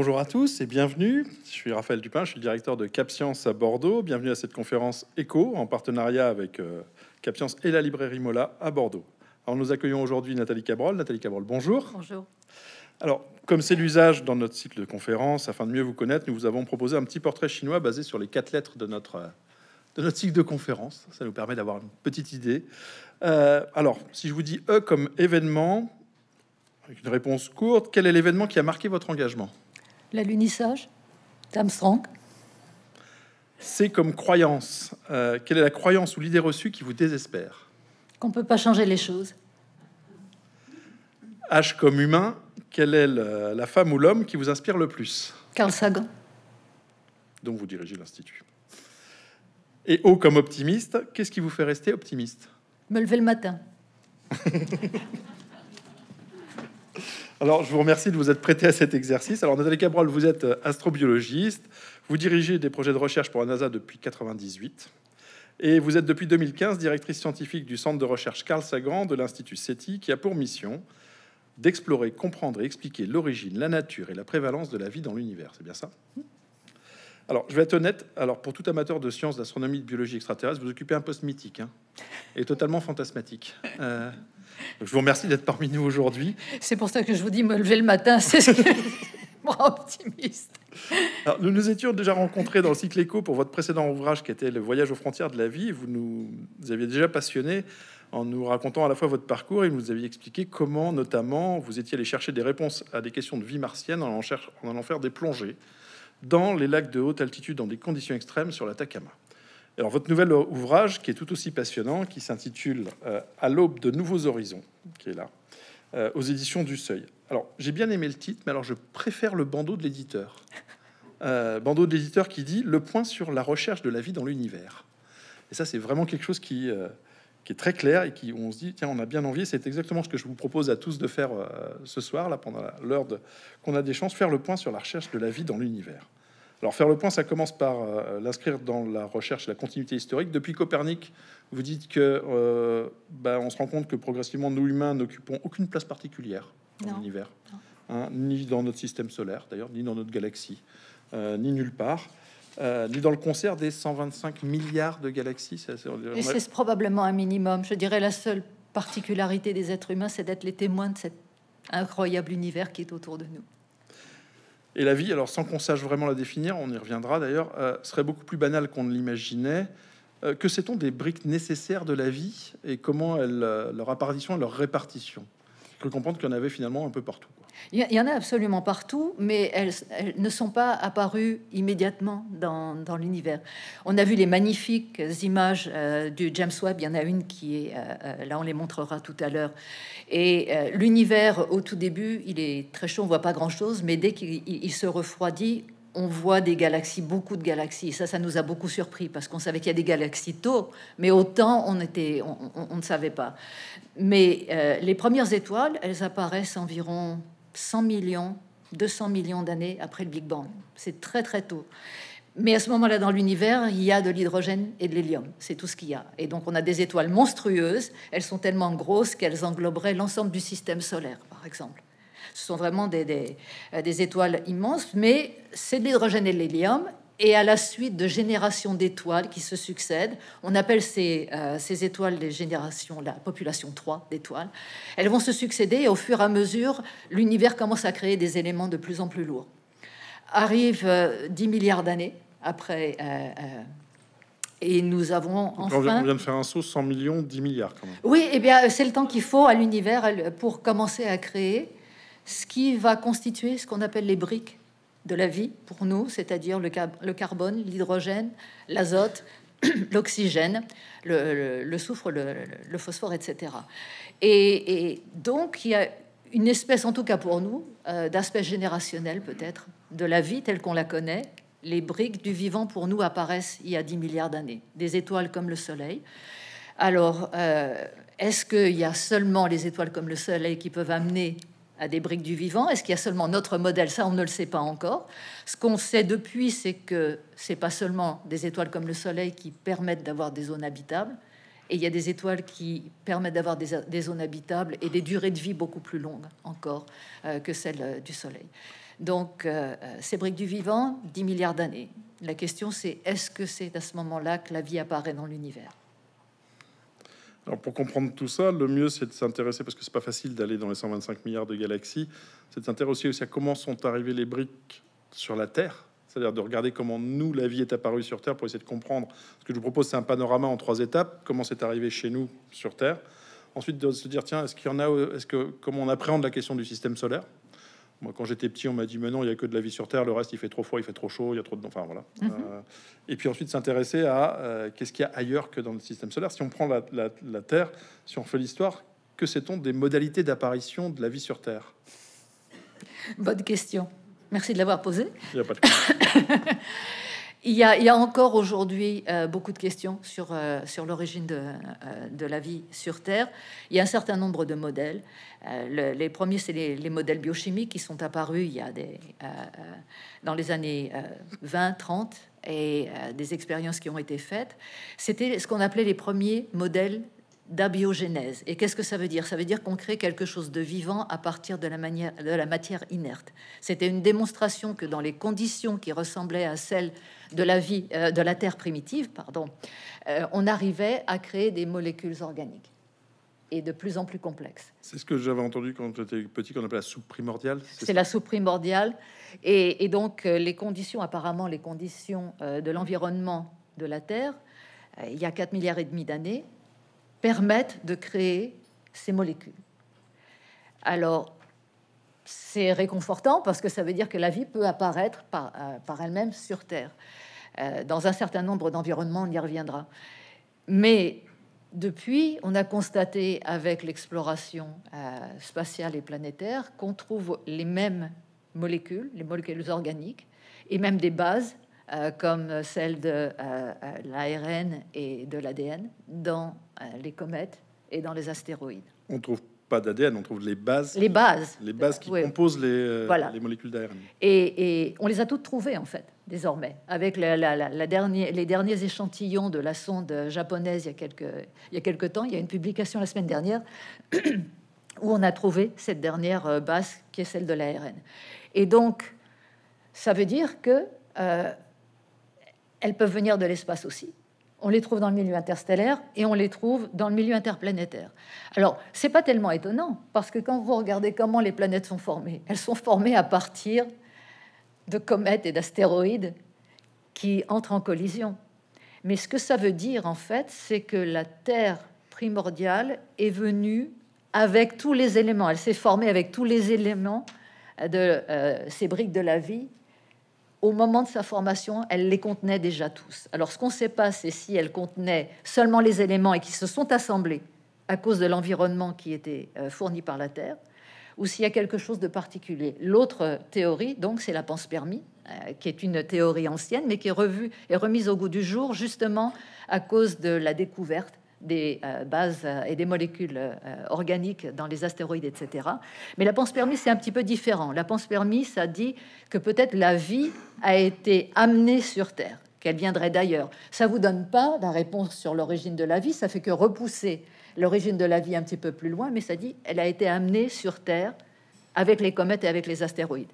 Bonjour à tous et bienvenue. Je suis Raphaël Dupin, je suis le directeur de CapScience à Bordeaux. Bienvenue à cette conférence ECHO en partenariat avec euh, CapScience et la librairie Mola à Bordeaux. Alors nous accueillons aujourd'hui Nathalie Cabrol. Nathalie Cabrol, bonjour. Bonjour. Alors, comme c'est l'usage dans notre cycle de conférences, afin de mieux vous connaître, nous vous avons proposé un petit portrait chinois basé sur les quatre lettres de notre, euh, de notre cycle de conférences. Ça nous permet d'avoir une petite idée. Euh, alors, si je vous dis E comme événement, avec une réponse courte, quel est l'événement qui a marqué votre engagement L'alunissage d'Armstrong C'est comme croyance. Euh, quelle est la croyance ou l'idée reçue qui vous désespère Qu'on ne peut pas changer les choses. H comme humain, quelle est la femme ou l'homme qui vous inspire le plus Carl Sagan. Dont vous dirigez l'Institut. Et O comme optimiste, qu'est-ce qui vous fait rester optimiste Me lever le matin. Alors, je vous remercie de vous être prêté à cet exercice. Alors, Nathalie Cabrol, vous êtes euh, astrobiologiste, vous dirigez des projets de recherche pour la NASA depuis 1998, et vous êtes depuis 2015 directrice scientifique du centre de recherche Carl Sagan de l'Institut SETI, qui a pour mission d'explorer, comprendre et expliquer l'origine, la nature et la prévalence de la vie dans l'univers. C'est bien ça alors, je vais être honnête. Alors, pour tout amateur de sciences, d'astronomie, de biologie extraterrestre, vous occupez un poste mythique hein, et totalement fantasmatique. Euh, je vous remercie d'être parmi nous aujourd'hui. C'est pour ça que je vous dis me lever le matin, c'est ce qui optimiste. nous nous étions déjà rencontrés dans le cycle éco pour votre précédent ouvrage qui était Le voyage aux frontières de la vie. Vous nous aviez déjà passionné en nous racontant à la fois votre parcours et vous nous aviez expliqué comment, notamment, vous étiez allé chercher des réponses à des questions de vie martienne en allant, faire des plongées dans les lacs de haute altitude dans des conditions extrêmes sur l'Atacama. Alors, votre nouvel ouvrage, qui est tout aussi passionnant, qui s'intitule euh, À l'aube de nouveaux horizons, qui est là, euh, aux éditions du Seuil. Alors, j'ai bien aimé le titre, mais alors je préfère le bandeau de l'éditeur. Euh, bandeau de l'éditeur qui dit Le point sur la recherche de la vie dans l'univers. Et ça, c'est vraiment quelque chose qui, est très clair et qui on se dit tiens on a bien envie c'est exactement ce que je vous propose à tous de faire ce soir là pendant l'heure qu'on a des chances faire le point sur la recherche de la vie dans l'univers alors faire le point, ça commence par euh, l'inscrire dans la recherche, la continuité historique. Depuis Copernic, vous dites que euh, bah, on se rend compte que progressivement, nous humains n'occupons aucune place particulière dans l'univers, hein, ni dans notre système solaire d'ailleurs, ni dans notre galaxie, euh, ni nulle part. ni dans le concert des 125 milliards de galaxies. c'est probablement un minimum. Je dirais la seule particularité des êtres humains, c'est d'être les témoins de cet incroyable univers qui est autour de nous. Et la vie, alors sans qu'on sache vraiment la définir, on y reviendra d'ailleurs, euh, serait beaucoup plus banale qu'on ne l'imaginait. Euh, que sait-on des briques nécessaires de la vie et comment euh, leur apparition et leur répartition Je peux comprendre qu'il y en avait finalement un peu partout. Il y en a absolument partout, mais elles, ne sont pas apparues immédiatement dans, l'univers. On a vu les magnifiques images euh, du James Webb, il y en a une qui est, euh, euh, là on les montrera tout à l'heure. Et l'univers, au tout début, il est très chaud, on voit pas grand-chose, mais dès qu'il se refroidit, on voit des galaxies, beaucoup de galaxies. ça, ça nous a beaucoup surpris parce qu'on savait qu'il y a des galaxies tôt, mais autant on, était, on, ne savait pas. Mais les premières étoiles, elles apparaissent environ 100 millions, 200 millions d'années après le Big Bang. C'est très très tôt. Mais à ce moment-là, dans l'univers, il y a de l'hydrogène et de l'hélium. C'est tout ce qu'il y a. Et donc, on a des étoiles monstrueuses. Elles sont tellement grosses qu'elles engloberaient l'ensemble du système solaire, par exemple. Ce sont vraiment des, des, euh, étoiles immenses, mais c'est de l'hydrogène et de l'hélium et à la suite de générations d'étoiles qui se succèdent. On appelle ces, euh, étoiles les générations, la population 3 d'étoiles. Elles vont se succéder et au fur et à mesure, l'univers commence à créer des éléments de plus en plus lourds. Arrive 10 euh, milliards d'années après. Euh, et nous avons enfin... On vient de faire un saut 100 millions, 10 milliards quand même. Oui, et eh bien c'est le temps qu'il faut à l'univers pour commencer à créer ce qui va constituer ce qu'on appelle les briques de la vie pour nous, c'est-à-dire le, carbone, l'hydrogène, l'azote, l'oxygène, le, soufre, le, phosphore, etc. Et, donc, il y a une espèce, en tout cas pour nous, euh, d'aspect générationnel peut-être, de la vie telle qu'on la connaît. Les briques du vivant pour nous apparaissent il y a 10 milliards d'années, des étoiles comme le Soleil. Alors, euh, est-ce qu'il y a seulement les étoiles comme le Soleil qui peuvent amener à des briques du vivant. Est-ce qu'il y a seulement notre modèle Ça, on ne le sait pas encore. Ce qu'on sait depuis, c'est que c'est pas seulement des étoiles comme le Soleil qui permettent d'avoir des zones habitables, et il y a des étoiles qui permettent d'avoir des, zones habitables et des durées de vie beaucoup plus longues encore euh, que celles euh, du Soleil. Donc, euh, ces briques du vivant, 10 milliards d'années. La question, c'est est-ce que c'est à ce moment-là que la vie apparaît dans l'univers pour comprendre tout ça, le mieux c'est de s'intéresser, parce que c'est pas facile d'aller dans les 125 milliards de galaxies, c'est de s'intéresser aussi à comment sont arrivées les briques sur la Terre, c'est-à-dire de regarder comment nous, la vie est apparue sur Terre pour essayer de comprendre. Ce que je vous propose, c'est un panorama en trois étapes, comment c'est arrivé chez nous sur Terre. Ensuite, de se dire, tiens, est-ce qu'il y en a, est-ce que, comment on appréhende la question du système solaire moi, quand j'étais petit, on m'a dit mais non, il n'y a que de la vie sur Terre. Le reste, il fait trop froid, il fait trop chaud, il y a trop de. Enfin voilà. Mhm. Euh, et puis ensuite, s'intéresser à euh, qu'est-ce qu'il y a ailleurs que dans le système solaire. Si on prend la, la Terre, si on fait l'histoire, que sait-on des modalités d'apparition de la vie sur Terre Bonne question. Merci de l'avoir posée. Il n'y a pas de. Il y, a, encore aujourd'hui euh, beaucoup de questions sur, euh, sur l'origine euh, de, la vie sur Terre. Il y a un certain nombre de modèles. les premiers, c'est les, modèles biochimiques qui sont apparus il y a des, dans les années 20, 30 et des expériences qui ont été faites. C'était ce qu'on appelait les premiers modèles d'abiogénèse. Et qu'est-ce que ça veut dire Ça veut dire qu'on crée quelque chose de vivant à partir de la, de la matière inerte. C'était une démonstration que dans les conditions qui ressemblaient à celles de la vie, euh, de la Terre primitive, pardon, euh, on arrivait à créer des molécules organiques et de plus en plus complexes. C'est ce que j'avais entendu quand j'étais petit, qu'on appelait la soupe primordiale. C'est la soupe primordiale. Et, et, donc euh, les conditions, apparemment les conditions de l'environnement de la Terre, il y a 4 milliards et demi d'années, permettent de créer ces molécules. Alors, c'est réconfortant parce que ça veut dire que la vie peut apparaître par, euh, elle-même sur Terre. Euh, dans un certain nombre d'environnements, on y reviendra. Mais depuis, on a constaté avec l'exploration euh, spatiale et planétaire qu'on trouve les mêmes molécules, les molécules organiques, et même des bases euh, comme celle de euh, euh, l'ARN et de l'ADN, dans les comètes et dans les astéroïdes. On trouve pas d'ADN, on trouve les bases. Les bases. Les bases qui composent les, les molécules d'ARN. Et, on les a toutes trouvées, en fait, désormais, avec dernière, les derniers échantillons de la sonde japonaise il y, a quelques, il quelques temps. Il y a une publication la semaine dernière où on a trouvé cette dernière base qui est celle de l'ARN. Et donc, ça veut dire que elles peuvent venir de l'espace aussi. On les trouve dans le milieu interstellaire et on les trouve dans le milieu interplanétaire. Alors, n'est pas tellement étonnant parce que quand vous regardez comment les planètes sont formées, elles sont formées à partir de comètes et d'astéroïdes qui entrent en collision. Mais ce que ça veut dire en fait, c'est que la Terre primordiale est venue avec tous les éléments. Elle s'est formée avec tous les éléments de euh, ces briques de la vie au moment de sa formation, elle les contenait déjà tous. Alors ce qu'on ne sait pas, c'est si elle contenait seulement les éléments et qui se sont assemblés à cause de l'environnement qui était euh, fourni par la Terre, ou s'il y a quelque chose de particulier. L'autre euh, théorie, donc, c'est la panspermie, permis, euh, qui est une théorie ancienne, mais qui est revue et remise au goût du jour, justement à cause de la découverte des euh, bases euh, et des molécules euh, organiques dans les astéroïdes, etc. Mais la panspermie, c'est un petit peu différent. La panspermie, ça dit que peut-être la vie a été amenée sur Terre, qu'elle viendrait d'ailleurs. Ça ne vous donne pas la réponse sur l'origine de la vie, ça fait que repousser l'origine de la vie un petit peu plus loin, mais ça dit elle a été amenée sur Terre avec les comètes et avec les astéroïdes.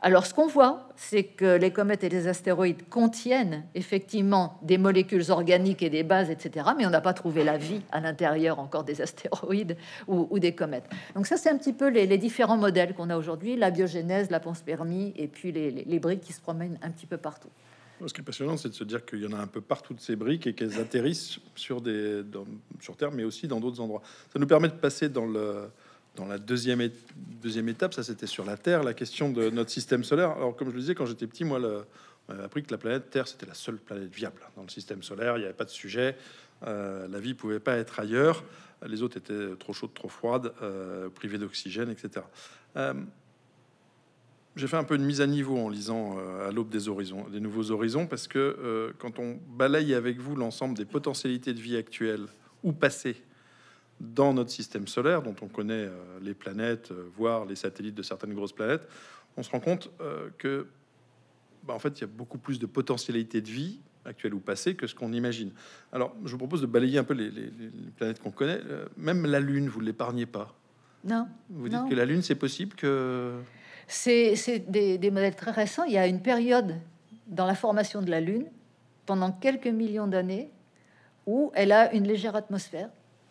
Alors ce qu'on voit, c'est que les comètes et les astéroïdes contiennent effectivement des molécules organiques et des bases, etc. Mais on n'a pas trouvé la vie à l'intérieur encore des astéroïdes ou, des comètes. Donc ça, c'est un petit peu les, différents modèles qu'on a aujourd'hui, la biogénèse, la panspermie, et puis les, briques qui se promènent un petit peu partout. Ce qui est passionnant, c'est de se dire qu'il y en a un peu partout de ces briques et qu'elles atterrissent sur Terre, mais aussi dans d'autres endroits. Ça nous permet de passer dans le, dans la deuxième, deuxième étape, ça c'était sur la Terre, la question de notre système solaire. Alors, comme je le disais, quand j'étais petit, moi, on appris que la planète Terre, c'était la seule planète viable dans le système solaire. Il n'y avait pas de sujet. Euh, la vie pouvait pas être ailleurs. Les autres étaient trop chaudes, trop froides, euh, privées d'oxygène, etc. Euh, j'ai fait un peu une mise à niveau en lisant euh, à l'aube des horizons, des nouveaux horizons, parce que quand on balaye avec vous l'ensemble des potentialités de vie actuelles ou passées dans notre système solaire, dont on connaît euh, les planètes, euh, voire les satellites de certaines grosses planètes, on se rend compte euh, que, bah, en fait, il y a beaucoup plus de potentialités de vie actuelle ou passée que ce qu'on imagine. Alors, je vous propose de balayer un peu les, planètes qu'on connaît. Même la Lune, vous ne l'épargnez pas. Non. Vous dites que la Lune, c'est possible que. C'est des, des modèles très récents. Il y a une période dans la formation de la Lune, pendant quelques millions d'années, où elle a une légère atmosphère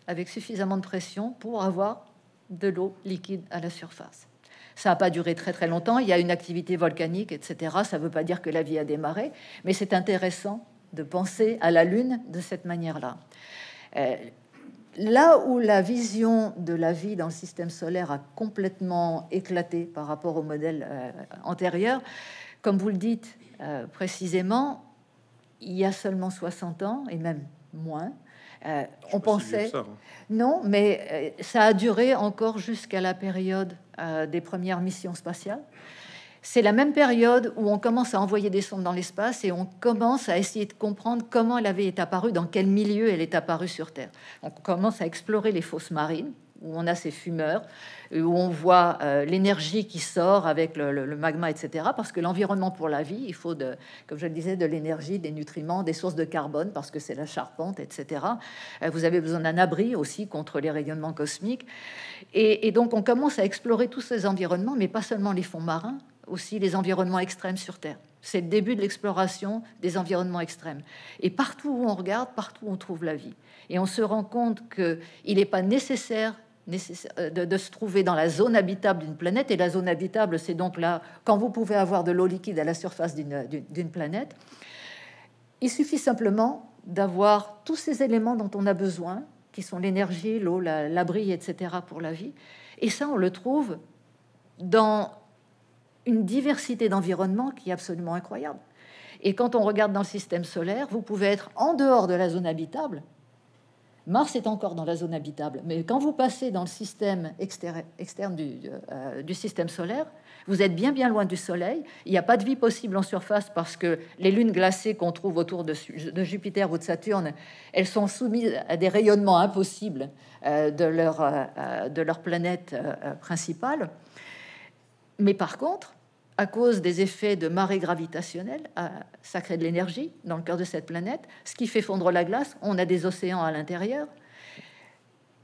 avec suffisamment de pression pour avoir de l'eau liquide à la surface. Ça n'a pas duré très très longtemps, il y a une activité volcanique, etc. Ça ne veut pas dire que la vie a démarré, mais c'est intéressant de penser à la Lune de cette manière-là. Euh, là où la vision de la vie dans le système solaire a complètement éclaté par rapport au modèle euh, antérieur, comme vous le dites euh, précisément, il y a seulement 60 ans, et même moins, euh, on pensait. Hein. Non, mais euh, ça a duré encore jusqu'à la période euh, des premières missions spatiales. C'est la même période où on commence à envoyer des sondes dans l'espace et on commence à essayer de comprendre comment elle avait été apparue, dans quel milieu elle est apparue sur Terre. On commence à explorer les fosses marines où on a ces fumeurs, euh, où on voit euh, l'énergie qui sort avec le, magma, etc. Parce que l'environnement pour la vie, il faut, de, comme je le disais, de l'énergie, des nutriments, des sources de carbone, parce que c'est la charpente, etc. Euh, vous avez besoin d'un abri aussi contre les rayonnements cosmiques. Et, et donc on commence à explorer tous ces environnements, mais pas seulement les fonds marins, aussi les environnements extrêmes sur Terre. C'est le début de l'exploration des environnements extrêmes. Et partout où on regarde, partout où on trouve la vie. Et on se rend compte qu'il n'est pas nécessaire euh, de, se trouver dans la zone habitable d'une planète. Et la zone habitable, c'est donc là, quand vous pouvez avoir de l'eau liquide à la surface d'une euh, planète, il suffit simplement d'avoir tous ces éléments dont on a besoin, qui sont l'énergie, l'eau, l'abri, etc., pour la vie. Et ça, on le trouve dans une diversité d'environnements qui est absolument incroyable. Et quand on regarde dans le système solaire, vous pouvez être en dehors de la zone habitable, Mars est encore dans la zone habitable, mais quand vous passez dans le système externe, euh, du, système solaire, vous êtes bien bien loin du Soleil. Il n'y a pas de vie possible en surface parce que les lunes glacées qu'on trouve autour de, Jupiter ou de Saturne, elles sont soumises à des rayonnements impossibles euh, de, leur, euh, de leur planète principale. Mais par contre, à cause des effets de marée gravitationnelle, euh, ça crée de l'énergie dans le cœur de cette planète, ce qui fait fondre la glace. On a des océans à l'intérieur.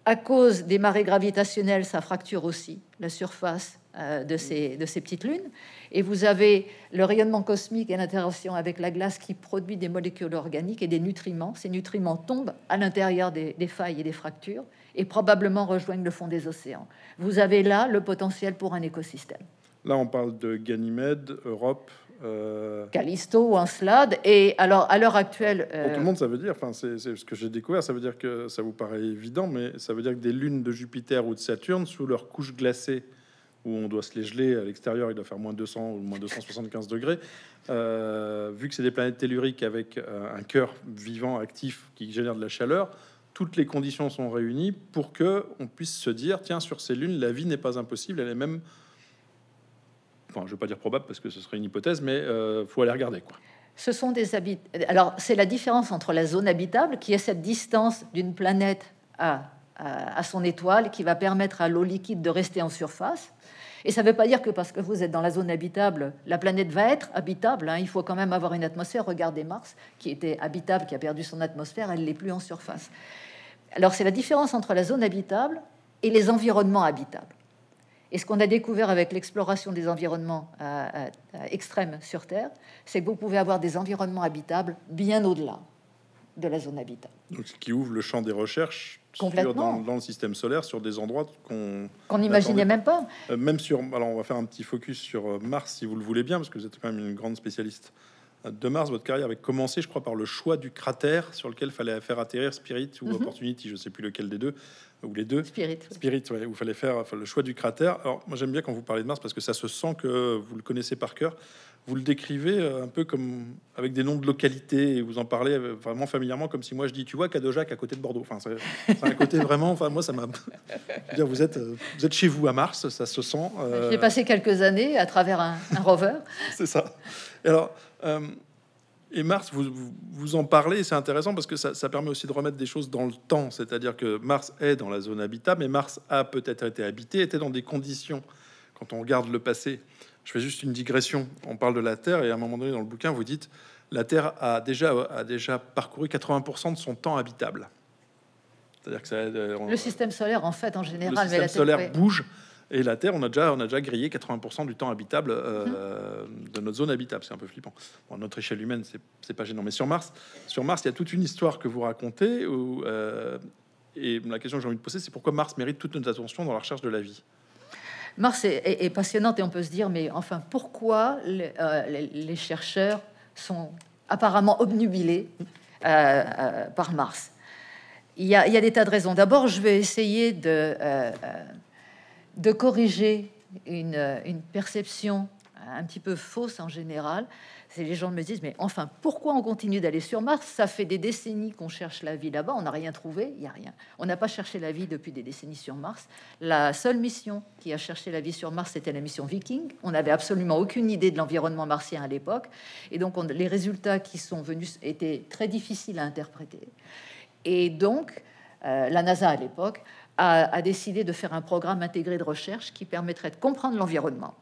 À cause des marées gravitationnelles, ça fracture aussi la surface euh, de ces, petites lunes. Et vous avez le rayonnement cosmique et l'interaction avec la glace qui produit des molécules organiques et des nutriments. Ces nutriments tombent à l'intérieur des failles et des fractures et probablement rejoignent le fond des océans. Vous avez là le potentiel pour un écosystème. Là, on parle de Ganymède, Europe. Euh... ou Encelade. et alors à l'heure actuelle. Euh, pour tout le monde, ça veut dire, enfin, c'est ce que j'ai découvert, ça veut dire que ça vous paraît évident, mais ça veut dire que des lunes de Jupiter ou de Saturne, sous leur couche glacée, où on doit se les geler à l'extérieur, il doit faire moins 200 ou moins 275 degrés. Euh, vu que c'est des planètes telluriques avec euh, un cœur vivant actif qui génère de la chaleur, toutes les conditions sont réunies pour que on puisse se dire tiens sur ces lunes la vie n'est pas impossible, elle est même je ne vais pas dire probable parce que ce serait une hypothèse, mais il euh, faut aller regarder quoi. Ce sont des habit... Alors, c'est la différence entre la zone habitable, qui est cette distance d'une planète à, son étoile, qui va permettre à l'eau liquide de rester en surface, et ça ne veut pas dire que parce que vous êtes dans la zone habitable, la planète va être habitable. Hein. Il faut quand même avoir une atmosphère. Regardez Mars, qui était habitable, qui a perdu son atmosphère, elle n'est plus en surface. Alors c'est la différence entre la zone habitable et les environnements habitables. Et ce qu'on a découvert avec l'exploration des environnements euh, euh, euh, extrêmes sur Terre, c'est que vous pouvez avoir des environnements habitables bien au-delà de la zone habitable. Donc, ce qui ouvre le champ des recherches dans, le système solaire sur des endroits qu'on n'imaginait même pas. même sur, alors on va faire un petit focus sur Mars si vous le voulez bien, parce que vous êtes quand même une grande spécialiste de Mars. Votre carrière avait commencé, je crois, par le choix du cratère sur lequel fallait faire atterrir Spirit ou mhm. Opportunity, je sais plus lequel des deux, ou les deux. Spirit. Spirit, oui. fallait faire le choix du cratère. Alors, moi, j'aime bien quand vous parlez de Mars parce que ça se sent que vous le connaissez par cœur. Vous le décrivez euh, un peu comme avec des noms de localités et vous en parlez euh, vraiment familièrement, comme si moi je dis, tu vois, Cadojac à côté de Bordeaux. Enfin, c'est un côté vraiment. Enfin, moi, ça m'a. vous êtes, euh, vous êtes chez vous à Mars, ça se sent. J'ai passé quelques années à travers un, rover. c'est ça. alors. Euh, et Mars, vous, vous en parlez, c'est intéressant parce que ça, permet aussi de remettre des choses dans le temps. C'est-à-dire que Mars est dans la zone habitable, mais Mars a peut-être été habité, était dans des conditions, quand on regarde le passé. Je fais juste une digression. On parle de la Terre et à un moment donné dans le bouquin, vous dites, la Terre a déjà, a déjà parcouru 80% de son temps habitable. C'est-à-dire que ça, euh, le système solaire, en fait, en général, le la Terre, solaire bouge et la Terre, on a déjà, on a déjà grillé 80% du temps habitable euh, de notre zone habitable. C'est un peu flippant. Bon, notre échelle humaine, c'est pas gênant. Mais sur Mars, sur Mars, il y a toute une histoire que vous racontez. ou euh, et la question que j'ai envie de poser, c'est pourquoi Mars mérite toute notre attention dans la recherche de la vie. Mars est, passionnante et on peut se dire, mais enfin, pourquoi les, euh, chercheurs sont apparemment obnubilés par Mars il y, a, des tas de raisons. D'abord, je vais essayer de, de corriger une, perception un petit peu fausse en général. C'est les gens me disent mais enfin pourquoi on continue d'aller sur Mars Ça fait des décennies qu'on cherche la vie là-bas, on n'a rien trouvé, il n'y a rien. On n'a pas cherché la vie depuis des décennies sur Mars. La seule mission qui a cherché la vie sur Mars, c'était la mission Viking. On n'avait absolument aucune idée de l'environnement martien à l'époque, et donc les résultats qui sont venus étaient très difficiles à interpréter. Et donc euh, la NASA à l'époque a, décidé de faire un programme intégré de recherche qui permettrait de comprendre l'environnement.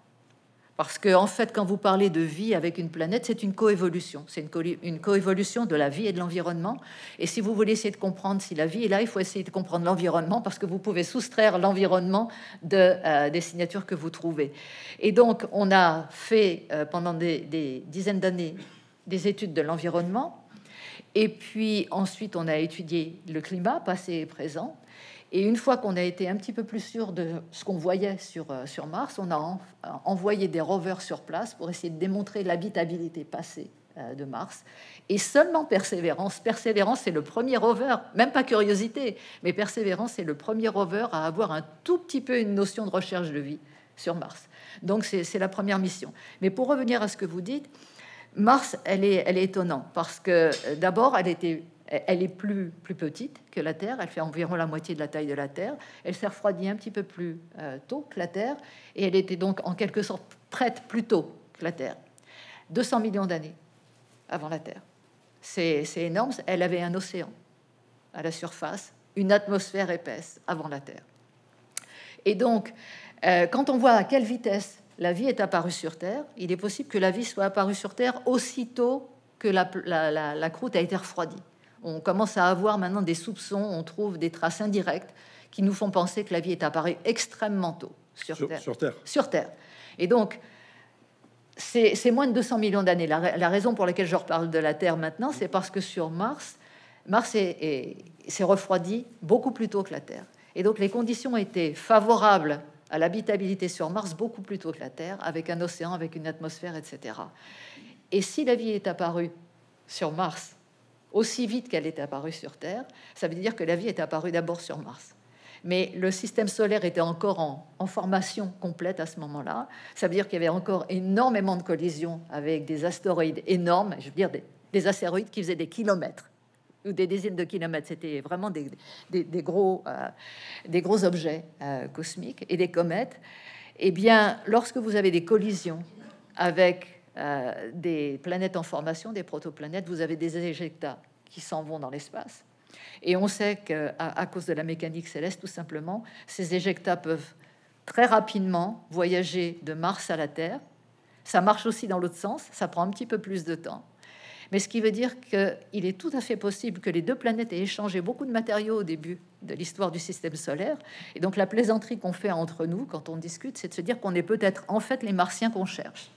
Parce que, en fait, quand vous parlez de vie avec une planète, c'est une coévolution. C'est une coévolution de la vie et de l'environnement. Et si vous voulez essayer de comprendre si la vie est là, il faut essayer de comprendre l'environnement parce que vous pouvez soustraire l'environnement euh, des signatures que vous trouvez. Et donc, on a fait euh, pendant des dizaines d'années des études de l'environnement. Et puis ensuite, on a étudié le climat, passé et présent. Et une fois qu'on a été un petit peu plus sûr de ce qu'on voyait sur, euh, sur Mars, on a envoyé des rovers sur place pour essayer de démontrer l'habitabilité passée euh, de Mars. Et seulement Persévérance. Persévérance est le premier rover, même pas Curiosité, mais Persévérance est le premier rover à avoir un tout petit peu une notion de recherche de vie sur Mars. Donc c'est la première mission. Mais pour revenir à ce que vous dites, Mars, elle est, elle est étonnante parce que euh, d'abord, elle était elle est plus, petite que la Terre, elle fait environ la moitié de la taille de la Terre, elle s'est refroidie un petit peu plus euh, tôt que la Terre, et elle était donc en quelque sorte prête plus tôt que la Terre. 200 millions d'années avant la Terre. C'est énorme, elle avait un océan à la surface, une atmosphère épaisse avant la Terre. Et donc, euh, quand on voit à quelle vitesse la vie est apparue sur Terre, il est possible que la vie soit apparue sur Terre aussitôt que la croûte a été refroidie. On commence à avoir maintenant des soupçons, on trouve des traces indirectes qui nous font penser que la vie est apparue extrêmement tôt sur, Terre. sur Terre. Et donc, c'est moins de 200 millions d'années. La, raison pour laquelle je reparle de la Terre maintenant, c'est parce que sur Mars, Mars s'est refroidi beaucoup plus tôt que la Terre. Et donc les conditions étaient favorables à l'habitabilité sur Mars beaucoup plus tôt que la Terre, avec un océan, avec une atmosphère, etc. Et si la vie est apparue sur Mars aussi vite qu'elle est apparue sur Terre, ça veut dire que la vie est apparue d'abord sur Mars. Mais le système solaire était encore en, formation complète à ce moment-là. Ça veut dire qu'il y avait encore énormément de collisions avec des astéroïdes énormes, je veux dire des, astéroïdes qui faisaient des kilomètres ou des dizaines de kilomètres. C'était vraiment des, gros, euh, des gros objets euh, cosmiques et des comètes. Eh bien, lorsque vous avez des collisions avec euh, des planètes en formation, des protoplanètes, vous avez des éjectats qui s'en vont dans l'espace. Et on sait qu'à à cause de la mécanique céleste, tout simplement, ces éjectats peuvent très rapidement voyager de Mars à la Terre. Ça marche aussi dans l'autre sens, ça prend un petit peu plus de temps. Mais ce qui veut dire qu'il est tout à fait possible que les deux planètes aient échangé beaucoup de matériaux au début de l'histoire du système solaire. Et donc la plaisanterie qu'on fait entre nous quand on discute, c'est de se dire qu'on est peut-être en fait les Martiens qu'on cherche.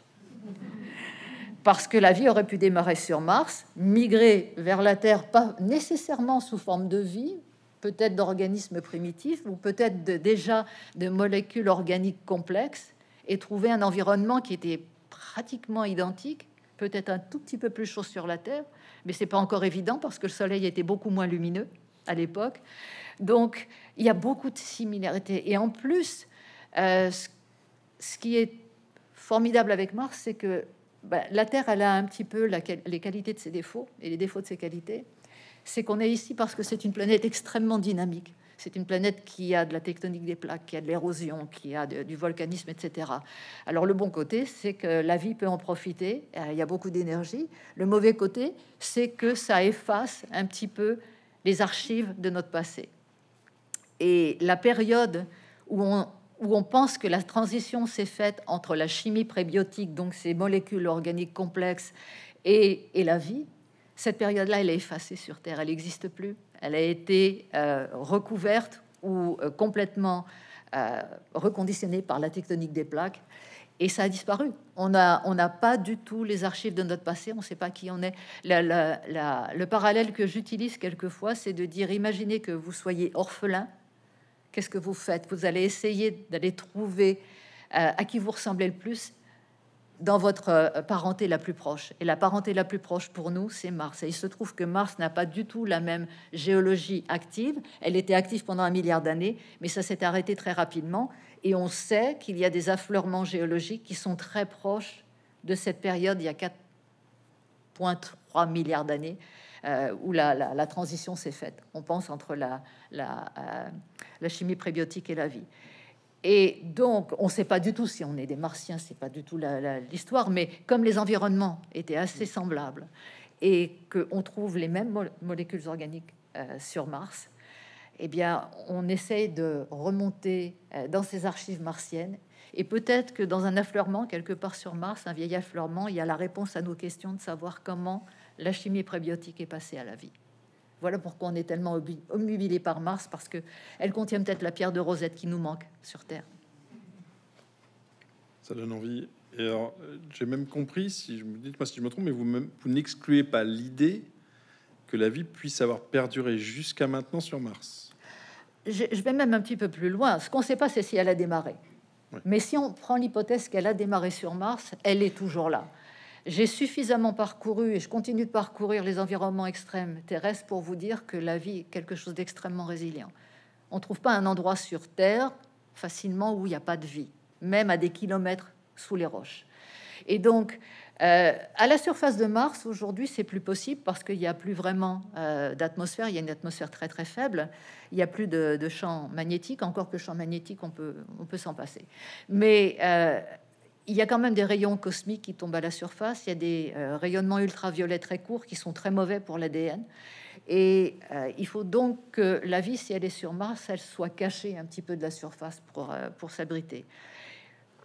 Parce que la vie aurait pu démarrer sur Mars, migrer vers la Terre, pas nécessairement sous forme de vie, peut-être d'organismes primitifs, ou peut-être déjà de molécules organiques complexes, et trouver un environnement qui était pratiquement identique, peut-être un tout petit peu plus chaud sur la Terre, mais c'est pas encore évident parce que le Soleil était beaucoup moins lumineux à l'époque. Donc il y a beaucoup de similarités. Et en plus, euh, ce qui est formidable avec Mars, c'est que bah, la Terre, elle a un petit peu les qualités de ses défauts et les défauts de ses qualités. C'est qu'on est ici parce que c'est une planète extrêmement dynamique. C'est une planète qui a de la tectonique des plaques, qui a de l'érosion, qui a du volcanisme, etc. Alors le bon côté, c'est que la vie peut en profiter. Euh, il y a beaucoup d'énergie. Le mauvais côté, c'est que ça efface un petit peu les archives de notre passé. Et la période où on où on pense que la transition s'est faite entre la chimie prébiotique, donc ces molécules organiques complexes, et, la vie, cette période-là, elle est effacée sur Terre, elle n'existe plus. Elle a été euh, recouverte ou euh, complètement euh, reconditionnée par la tectonique des plaques. Et ça a disparu. On n'a pas du tout les archives de notre passé, on ne sait pas qui on est. le parallèle que j'utilise quelquefois, c'est de dire, imaginez que vous soyez orphelin Qu'est-ce que vous faites Vous allez essayer d'aller trouver euh, à qui vous ressemblez le plus dans votre euh, parenté la plus proche. Et la parenté la plus proche pour nous, c'est Mars. il se trouve que Mars n'a pas du tout la même géologie active. Elle était active pendant un milliard d'années, mais ça s'est arrêté très rapidement. Et on sait qu'il y a des affleurements géologiques qui sont très proches de cette période il y a 4,3 milliards d'années euh, où la, transition s'est faite. On pense entre euh, la, chimie prébiotique et la vie. Et donc, on ne sait pas du tout si on est des martiens, c'est pas du tout l'histoire, mais comme les environnements étaient assez semblables et qu'on trouve les mêmes molécules organiques euh, sur Mars, eh bien, on essaye de remonter dans ces archives martiennes. Et peut-être que dans un affleurement, quelque part sur Mars, un vieil affleurement, il y a la réponse à nos questions de savoir comment la chimie prébiotique est passée à la vie. Voilà pourquoi on est tellement obnubilé par Mars, parce qu'elle contient peut-être la pierre de Rosette qui nous manque sur Terre. Ça donne envie. Et j'ai même compris, si je me dites moi si je me trompe, mais vous, n'excluez pas l'idée que la vie puisse avoir perduré jusqu'à maintenant sur Mars. Je, vais même un petit peu plus loin. Ce qu'on ne sait pas, c'est si elle a démarré. Mais si on prend l'hypothèse qu'elle a démarré sur Mars, elle est toujours là. J'ai suffisamment parcouru et je continue de parcourir les environnements extrêmes terrestres pour vous dire que la vie est quelque chose d'extrêmement résilient. On ne trouve pas un endroit sur Terre facilement où il n'y a pas de vie, même à des kilomètres sous les roches. Et donc, euh, à la surface de Mars, aujourd'hui, c'est plus possible parce qu'il n'y a plus vraiment euh, d'atmosphère. Il y a une atmosphère très très faible. Il n'y a plus de, de, champ magnétique, encore que champ magnétique, on peut, on peut s'en passer. Mais euh, il y a quand même des rayons cosmiques qui tombent à la surface. Il y a des euh, rayonnements ultraviolets très courts qui sont très mauvais pour l'ADN. Et euh, il faut donc que la vie, si elle est sur Mars, elle soit cachée un petit peu de la surface pour, euh, pour s'abriter.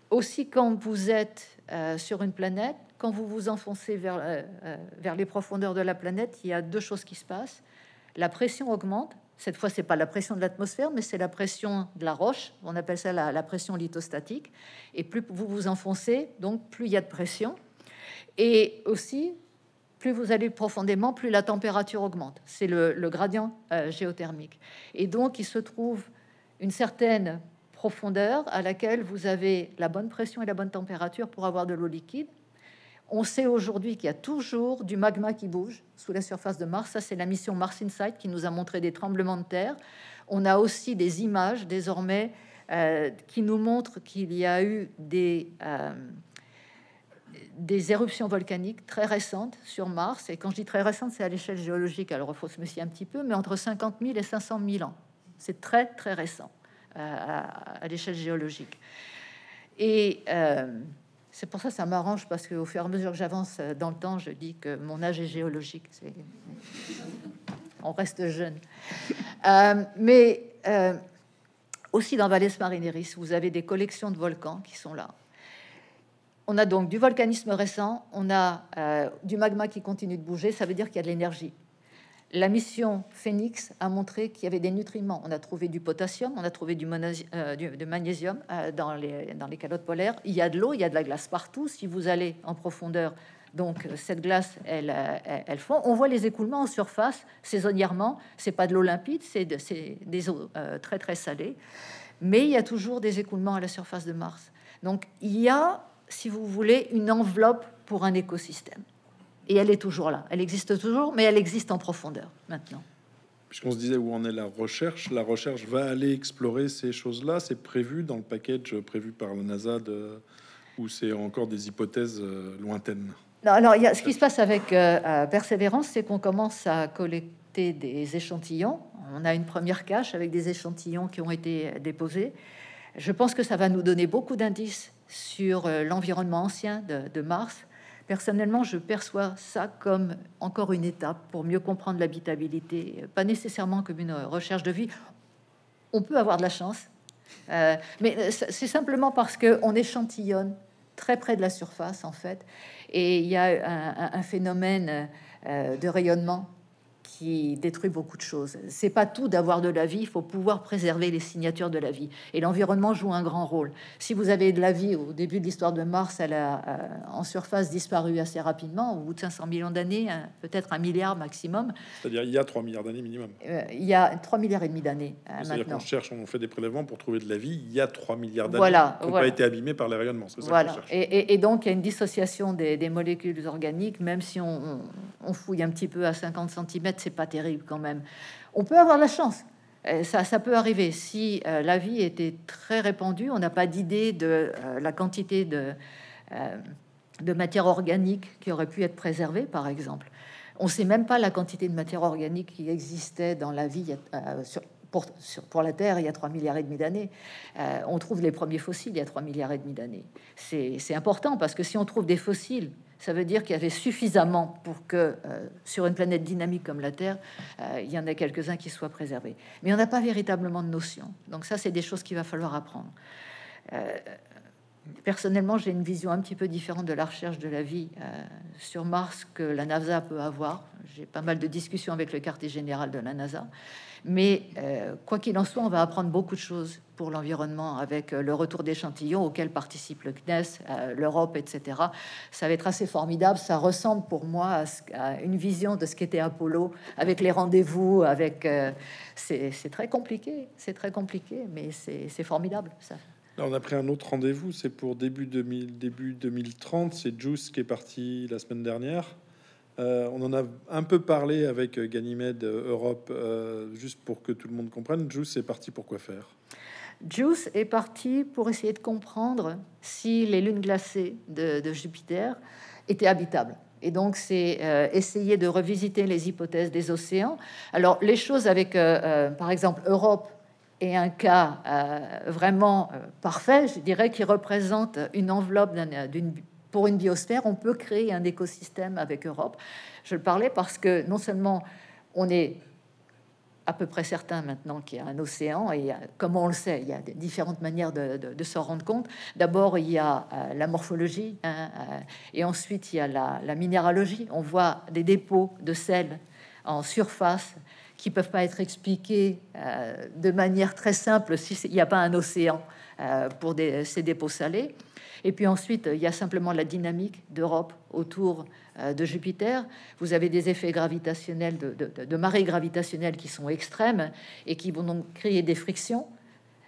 Aussi, quand vous êtes sur une planète, quand vous vous enfoncez vers, vers les profondeurs de la planète, il y a deux choses qui se passent. La pression augmente cette fois, ce n'est pas la pression de l'atmosphère, mais c'est la pression de la roche. On appelle ça la, pression lithostatique. Et plus vous vous enfoncez, donc plus il y a de pression. Et aussi, plus vous allez profondément, plus la température augmente. C'est le, gradient euh, géothermique. Et donc, il se trouve une certaine profondeur à laquelle vous avez la bonne pression et la bonne température pour avoir de l'eau liquide. On sait aujourd'hui qu'il y a toujours du magma qui bouge sous la surface de Mars. Ça, c'est la mission Mars Insight qui nous a montré des tremblements de terre. On a aussi des images désormais euh, qui nous montrent qu'il y a eu euh, des, éruptions volcaniques très récentes sur Mars. Et quand je dis très récentes, c'est à l'échelle géologique. Alors, il faut se méfier un petit peu, mais entre 50 000 et 500 000 ans. C'est très, très récent euh, à, à l'échelle géologique. Et c'est pour ça ça m'arrange parce qu'au fur et à mesure que j'avance euh, dans le temps, je dis que mon âge est géologique. On reste jeune. Euh, mais euh, aussi dans Valles Marineris, vous avez des collections de volcans qui sont là. On a donc du volcanisme récent, on a du magma qui continue de bouger, ça veut dire qu'il y a de l'énergie. La mission Phoenix a montré qu'il y avait des nutriments. On a trouvé du potassium, on a trouvé du, euh, magnésium euh, dans, les, calottes polaires. Il y a de l'eau, il y a de la glace partout. Si vous allez en profondeur, donc euh, cette glace, elle, fond. On voit les écoulements en surface saisonnièrement. C'est pas de l'eau limpide, c'est des eaux très très salées. Mais il y a toujours des écoulements à la surface de Mars. Donc il y a, si vous voulez, une enveloppe pour un écosystème. Et elle est toujours là. Elle existe toujours, mais elle existe en profondeur maintenant. Puisqu'on se disait où en est la recherche, la recherche va aller explorer ces choses-là. C'est prévu dans le package prévu par la NASA de, ou c'est encore des hypothèses euh, lointaines alors, il y ce qui se passe avec euh, euh, Perseverance, Persévérance, c'est qu'on commence à collecter des échantillons. On a une première cache avec des échantillons qui ont été déposés. Je pense que ça va nous donner beaucoup d'indices sur l'environnement ancien de, de Mars, Personnellement, je perçois ça comme encore une étape pour mieux comprendre l'habitabilité, pas nécessairement comme une recherche de vie. On peut avoir de la chance, euh, mais c'est simplement parce qu'on échantillonne très près de la surface, en fait, et il y a un, phénomène euh, de rayonnement qui détruit beaucoup de choses. C'est pas tout d'avoir de la vie, il faut pouvoir préserver les signatures de la vie. Et l'environnement joue un grand rôle. Si vous avez de la vie au début de l'histoire de Mars, elle a euh, en surface disparu assez rapidement, au bout de 500 millions d'années, hein, peut-être un milliard maximum. C'est-à-dire il y a 3 milliards d'années minimum. Euh, il y a 3 milliards et demi d'années. Euh, C'est-à-dire qu'on cherche, on fait des prélèvements pour trouver de la vie. Il y a 3 milliards d'années voilà, qui n'ont pas été abîmés par les rayonnements. voilà. Et, donc il y a une dissociation des, molécules organiques, même si on, on fouille un petit peu à 50 cm, c'est pas terrible quand même. On peut avoir la chance. Euh, ça, ça, peut arriver. Si euh, la vie était très répandue, on n'a pas d'idée de euh, la quantité de, de, matière organique qui aurait pu être préservée, par exemple. On ne sait même pas la quantité de matière organique qui existait dans la vie sur, pour, pour, la Terre il y a 3 milliards et demi d'années. on trouve les premiers fossiles il y a 3 milliards et demi d'années. C'est important parce que si on trouve des fossiles ça veut dire qu'il y avait suffisamment pour que euh, sur une planète dynamique comme la Terre, euh, il y en ait quelques-uns qui soient préservés. Mais on n'a pas véritablement de notion. Donc ça, c'est des choses qu'il va falloir apprendre. Euh, personnellement, j'ai une vision un petit peu différente de la recherche de la vie sur Mars que la NASA peut avoir. J'ai pas mal de discussions avec le quartier général de la NASA. Mais euh, quoi qu'il en soit, on va apprendre beaucoup de choses pour l'environnement avec euh, le retour d'échantillons auquel participe le CNES, euh, l'Europe, etc. Ça va être assez formidable. Ça ressemble pour moi à, une vision de ce qu'était Apollo avec les rendez-vous, avec. c'est très compliqué, c'est très compliqué, mais c'est formidable. Ça. on a pris un autre rendez-vous, c'est pour début 2000, début 2030. C'est Juice qui est parti la semaine dernière. Euh, on en a un peu parlé avec euh, Ganymède, euh, Europe, juste pour que tout le monde comprenne. Juice est parti pour quoi faire Juice est parti pour essayer de comprendre si les lunes glacées de, Jupiter étaient habitables. Et donc, c'est essayer de revisiter les hypothèses des océans. Alors, les choses avec, par exemple, Europe est un cas vraiment parfait, je dirais, qui représente une enveloppe d'une pour une biosphère, on peut créer un écosystème avec Europe. Je le parlais parce que non seulement on est à peu près certain maintenant qu'il y a un océan, et comme on le sait, il y a différentes manières de, s'en rendre compte. D'abord, il y a euh, la morphologie, hein, euh, et ensuite, il y a la, minéralogie. On voit des dépôts de sel en surface qui peuvent pas être expliqués euh, de manière très simple s'il n'y a pas un océan. Euh, pour ces dépôts salés. Et puis ensuite, il y a simplement la dynamique d'Europe autour euh, de Jupiter. Vous avez des effets gravitationnels, de, marées gravitationnelles qui sont extrêmes et qui vont donc créer des frictions.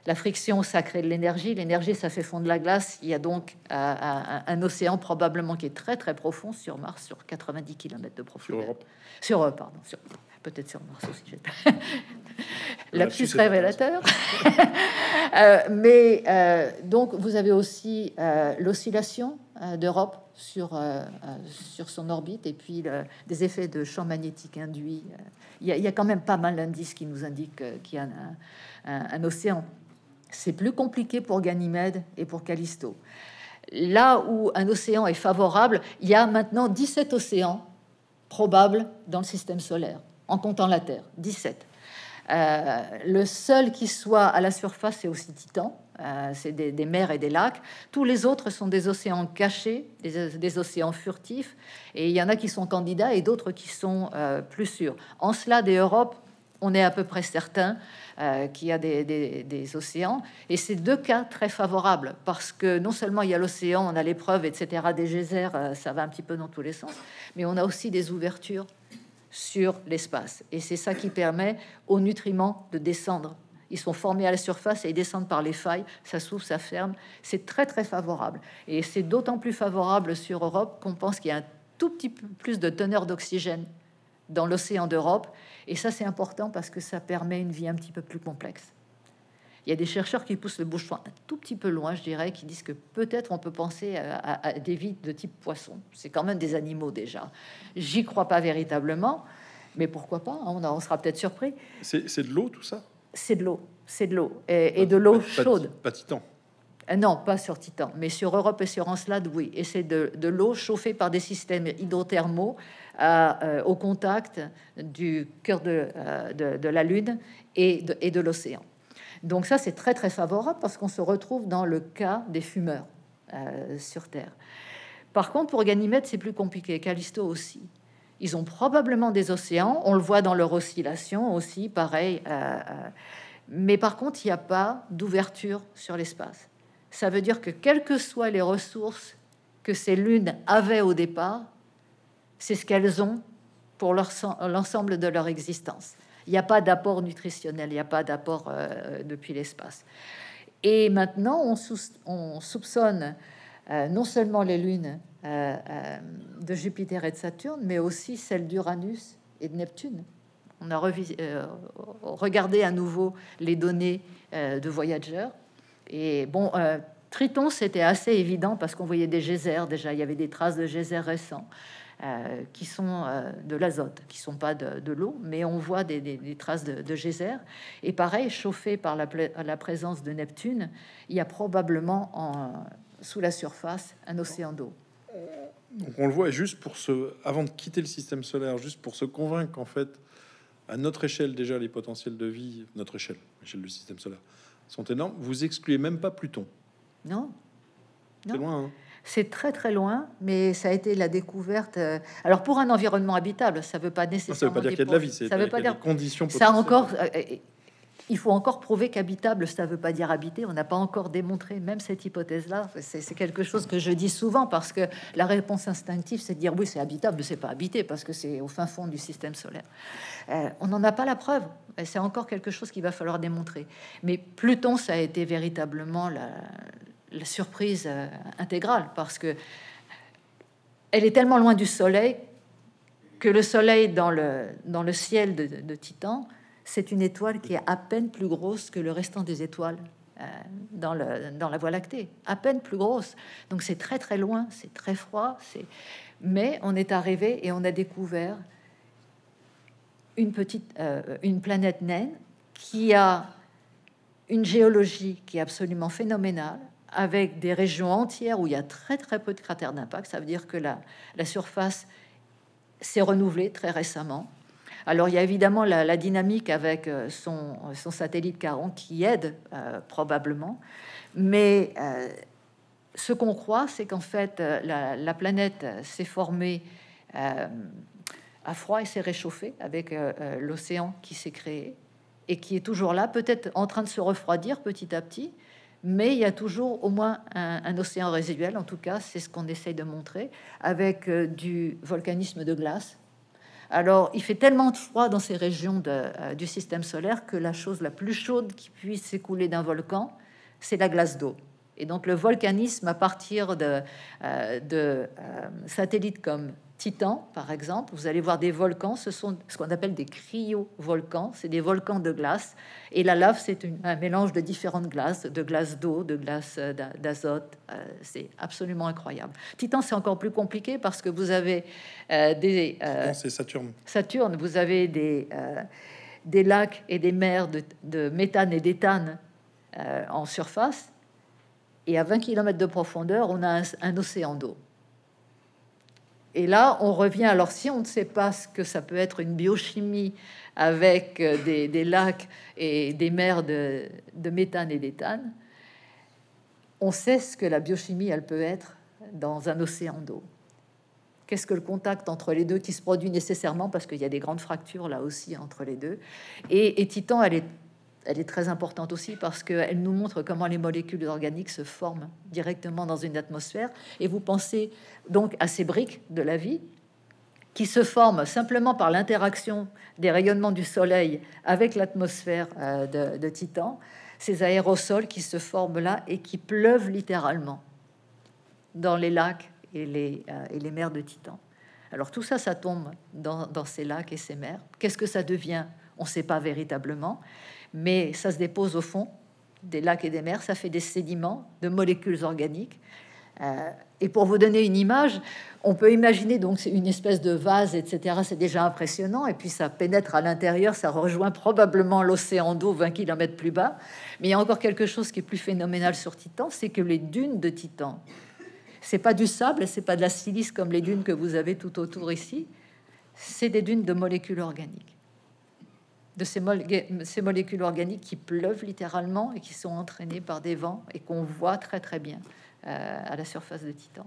La friction, ça crée de l'énergie. L'énergie, ça fait fondre la glace. Il y a donc euh, un, océan probablement qui est très très profond sur Mars, sur 90 km de profondeur. Sur Europe. pardon, peut-être sur Mars aussi. J'ai... plus révélateur. Euh, mais euh, donc, vous avez aussi euh, l'oscillation d'Europe sur, sur son orbite et puis des effets de champ magnétique induits. Il y, a, quand même pas mal d'indices qui nous indiquent qu'il y a un, un océan. C'est plus compliqué pour Ganymède et pour Callisto. Là où un océan est favorable, il y a maintenant 17 océans probables dans le système solaire en comptant la Terre, 17. Euh, le seul qui soit à la surface, c'est aussi Titan. Euh, c'est des, mers et des lacs. Tous les autres sont des océans cachés, des, océans furtifs. Et il y en a qui sont candidats et d'autres qui sont euh, plus sûrs. En cela, des Europes, on est à peu près certain qu'il y a des, des océans. Et c'est deux cas très favorables parce que non seulement il y a l'océan, on a l'épreuve, etc., des geysers, ça va un petit peu dans tous les sens, mais on a aussi des ouvertures sur l'espace. Et c'est ça qui permet aux nutriments de descendre. Ils sont formés à la surface et ils descendent par les failles, ça s'ouvre, ça ferme. C'est très très favorable. Et c'est d'autant plus favorable sur Europe qu'on pense qu'il y a un tout petit peu plus de teneur d'oxygène dans l'océan d'Europe. Et ça c'est important parce que ça permet une vie un petit peu plus complexe. Il y a des chercheurs qui poussent le bouchon un tout petit peu loin, je dirais, qui disent que peut-être on peut penser à, des vides de type poisson. C'est quand même des animaux déjà. J'y crois pas véritablement, mais pourquoi pas hein, on, on sera peut-être surpris. C'est de l'eau tout ça C'est de l'eau, c'est de l'eau et, de l'eau chaude. Pas, Titan. Euh, non, pas sur Titan, mais sur Europe et sur Encelade, oui. Et c'est de, l'eau chauffée par des systèmes hydrothermaux euh, euh, au contact du cœur de, de, la Lune et et de l'océan. Donc ça, c'est très très favorable parce qu'on se retrouve dans le cas des fumeurs euh, sur Terre. Par contre, pour Ganymède, c'est plus compliqué. Callisto aussi. Ils ont probablement des océans. On le voit dans leur oscillation aussi, pareil. Euh, euh. mais par contre, il n'y a pas d'ouverture sur l'espace. Ça veut dire que quelles que soient les ressources que ces lunes avaient au départ, c'est ce qu'elles ont pour l'ensemble de leur existence. Il n'y a pas d'apport nutritionnel, il n'y a pas d'apport euh, depuis l'espace. Et maintenant, on, soupçonne euh, non seulement les lunes euh, de Jupiter et de Saturne, mais aussi celles d'Uranus et de Neptune. On a regardé à nouveau les données de Voyager. Et bon, Triton, c'était assez évident parce qu'on voyait des geysers déjà, il y avait des traces de geysers récents. Euh, qui sont euh, de l'azote, qui sont pas de, l'eau, mais on voit des, traces de, de, geyser. Et pareil, chauffé par la, présence de Neptune, il y a probablement en, sous la surface un océan d'eau. Euh, donc on le voit juste pour se, avant de quitter le système solaire, juste pour se convaincre qu'en fait, à notre échelle déjà, les potentiels de vie, notre échelle, l'échelle du système solaire, sont énormes. Vous excluez même pas Pluton. Non. C'est loin. Hein c'est très très loin, mais ça a été la découverte. Euh, alors pour un environnement habitable, ça ne veut pas nécessairement. Ça veut pas dire qu'il y a de la vie, ça veut pas dire conditions. Ça encore, euh, euh, il faut encore prouver qu'habitable, ça ne veut pas dire habité. On n'a pas encore démontré même cette hypothèse-là. C'est quelque chose que je dis souvent parce que la réponse instinctive, c'est de dire oui, c'est habitable, mais c'est pas habité parce que c'est au fin fond du système solaire. on n'en a pas la preuve. C'est encore quelque chose qu'il va falloir démontrer. Mais Pluton, ça a été véritablement la, la surprise euh, intégrale parce que elle est tellement loin du soleil que le soleil dans le, dans le ciel de, Titan, c'est une étoile qui est à peine plus grosse que le restant des étoiles euh, dans, le, dans la Voie lactée, à peine plus grosse. Donc c'est très très loin, c'est très froid, c'est... mais on est arrivé et on a découvert une petite euh, une planète naine qui a une géologie qui est absolument phénoménale, avec des régions entières où il y a très très peu de cratères d'impact. Ça veut dire que la, la surface s'est renouvelée très récemment. Alors il y a évidemment la, dynamique avec euh, son, son, satellite Caron qui aide euh, probablement, mais euh, ce qu'on croit, c'est qu'en fait la, planète s'est formée à froid et s'est réchauffée avec l'océan qui s'est créé et qui est toujours là, peut-être en train de se refroidir petit à petit, mais il y a toujours au moins un, océan résiduel, en tout cas, c'est ce qu'on essaye de montrer, avec euh, du volcanisme de glace. Alors, il fait tellement de froid dans ces régions euh, du système solaire que la chose la plus chaude qui puisse s'écouler d'un volcan, c'est la glace d'eau. Et donc, le volcanisme à partir de euh, satellites comme Titan, par exemple, vous allez voir des volcans, ce sont ce qu'on appelle des cryovolcans, c'est des volcans de glace. Et la lave, c'est un mélange de différentes glaces, de glace d'eau, de glace euh, d'azote. Euh, c'est absolument incroyable. Titan, c'est encore plus compliqué parce que vous avez euh, des... c'est Saturne. Saturne, vous avez des, lacs et des mers de, méthane et d'éthane en surface. Et à 20 km de profondeur, on a un océan d'eau. Et là, on revient. Alors, si on ne sait pas ce que ça peut être une biochimie avec euh, des, lacs et des mers de, méthane et d'éthane, on sait ce que la biochimie, elle peut être dans un océan d'eau. Qu'est-ce que le contact entre les deux qui se produit nécessairement parce qu'il y a des grandes fractures là aussi entre les deux. Et, et Titan, elle est elle est très importante aussi parce qu'elle nous montre comment les molécules organiques se forment directement dans une atmosphère. Et vous pensez donc à ces briques de la vie qui se forment simplement par l'interaction des rayonnements du Soleil avec l'atmosphère euh, de, Titan, ces aérosols qui se forment là et qui pleuvent littéralement dans les lacs et les, euh, mers de Titan. Alors tout ça, ça tombe dans ces lacs et ces mers. Qu'est-ce que ça devient On ne sait pas véritablement mais ça se dépose au fond des lacs et des mers, ça fait des sédiments de molécules organiques. Euh, et pour vous donner une image, on peut imaginer donc une espèce de vase, etc. C'est déjà impressionnant. Et puis ça pénètre à l'intérieur, ça rejoint probablement l'océan d'eau 20 km plus bas. Mais il y a encore quelque chose qui est plus phénoménal sur Titan, c'est que les dunes de Titan, c'est pas du sable, ce n'est pas de la silice comme les dunes que vous avez tout autour ici. C'est des dunes de molécules organiques de ces, molécules organiques qui pleuvent littéralement et qui sont entraînées par des vents et qu'on voit très très bien euh, à la surface de Titan.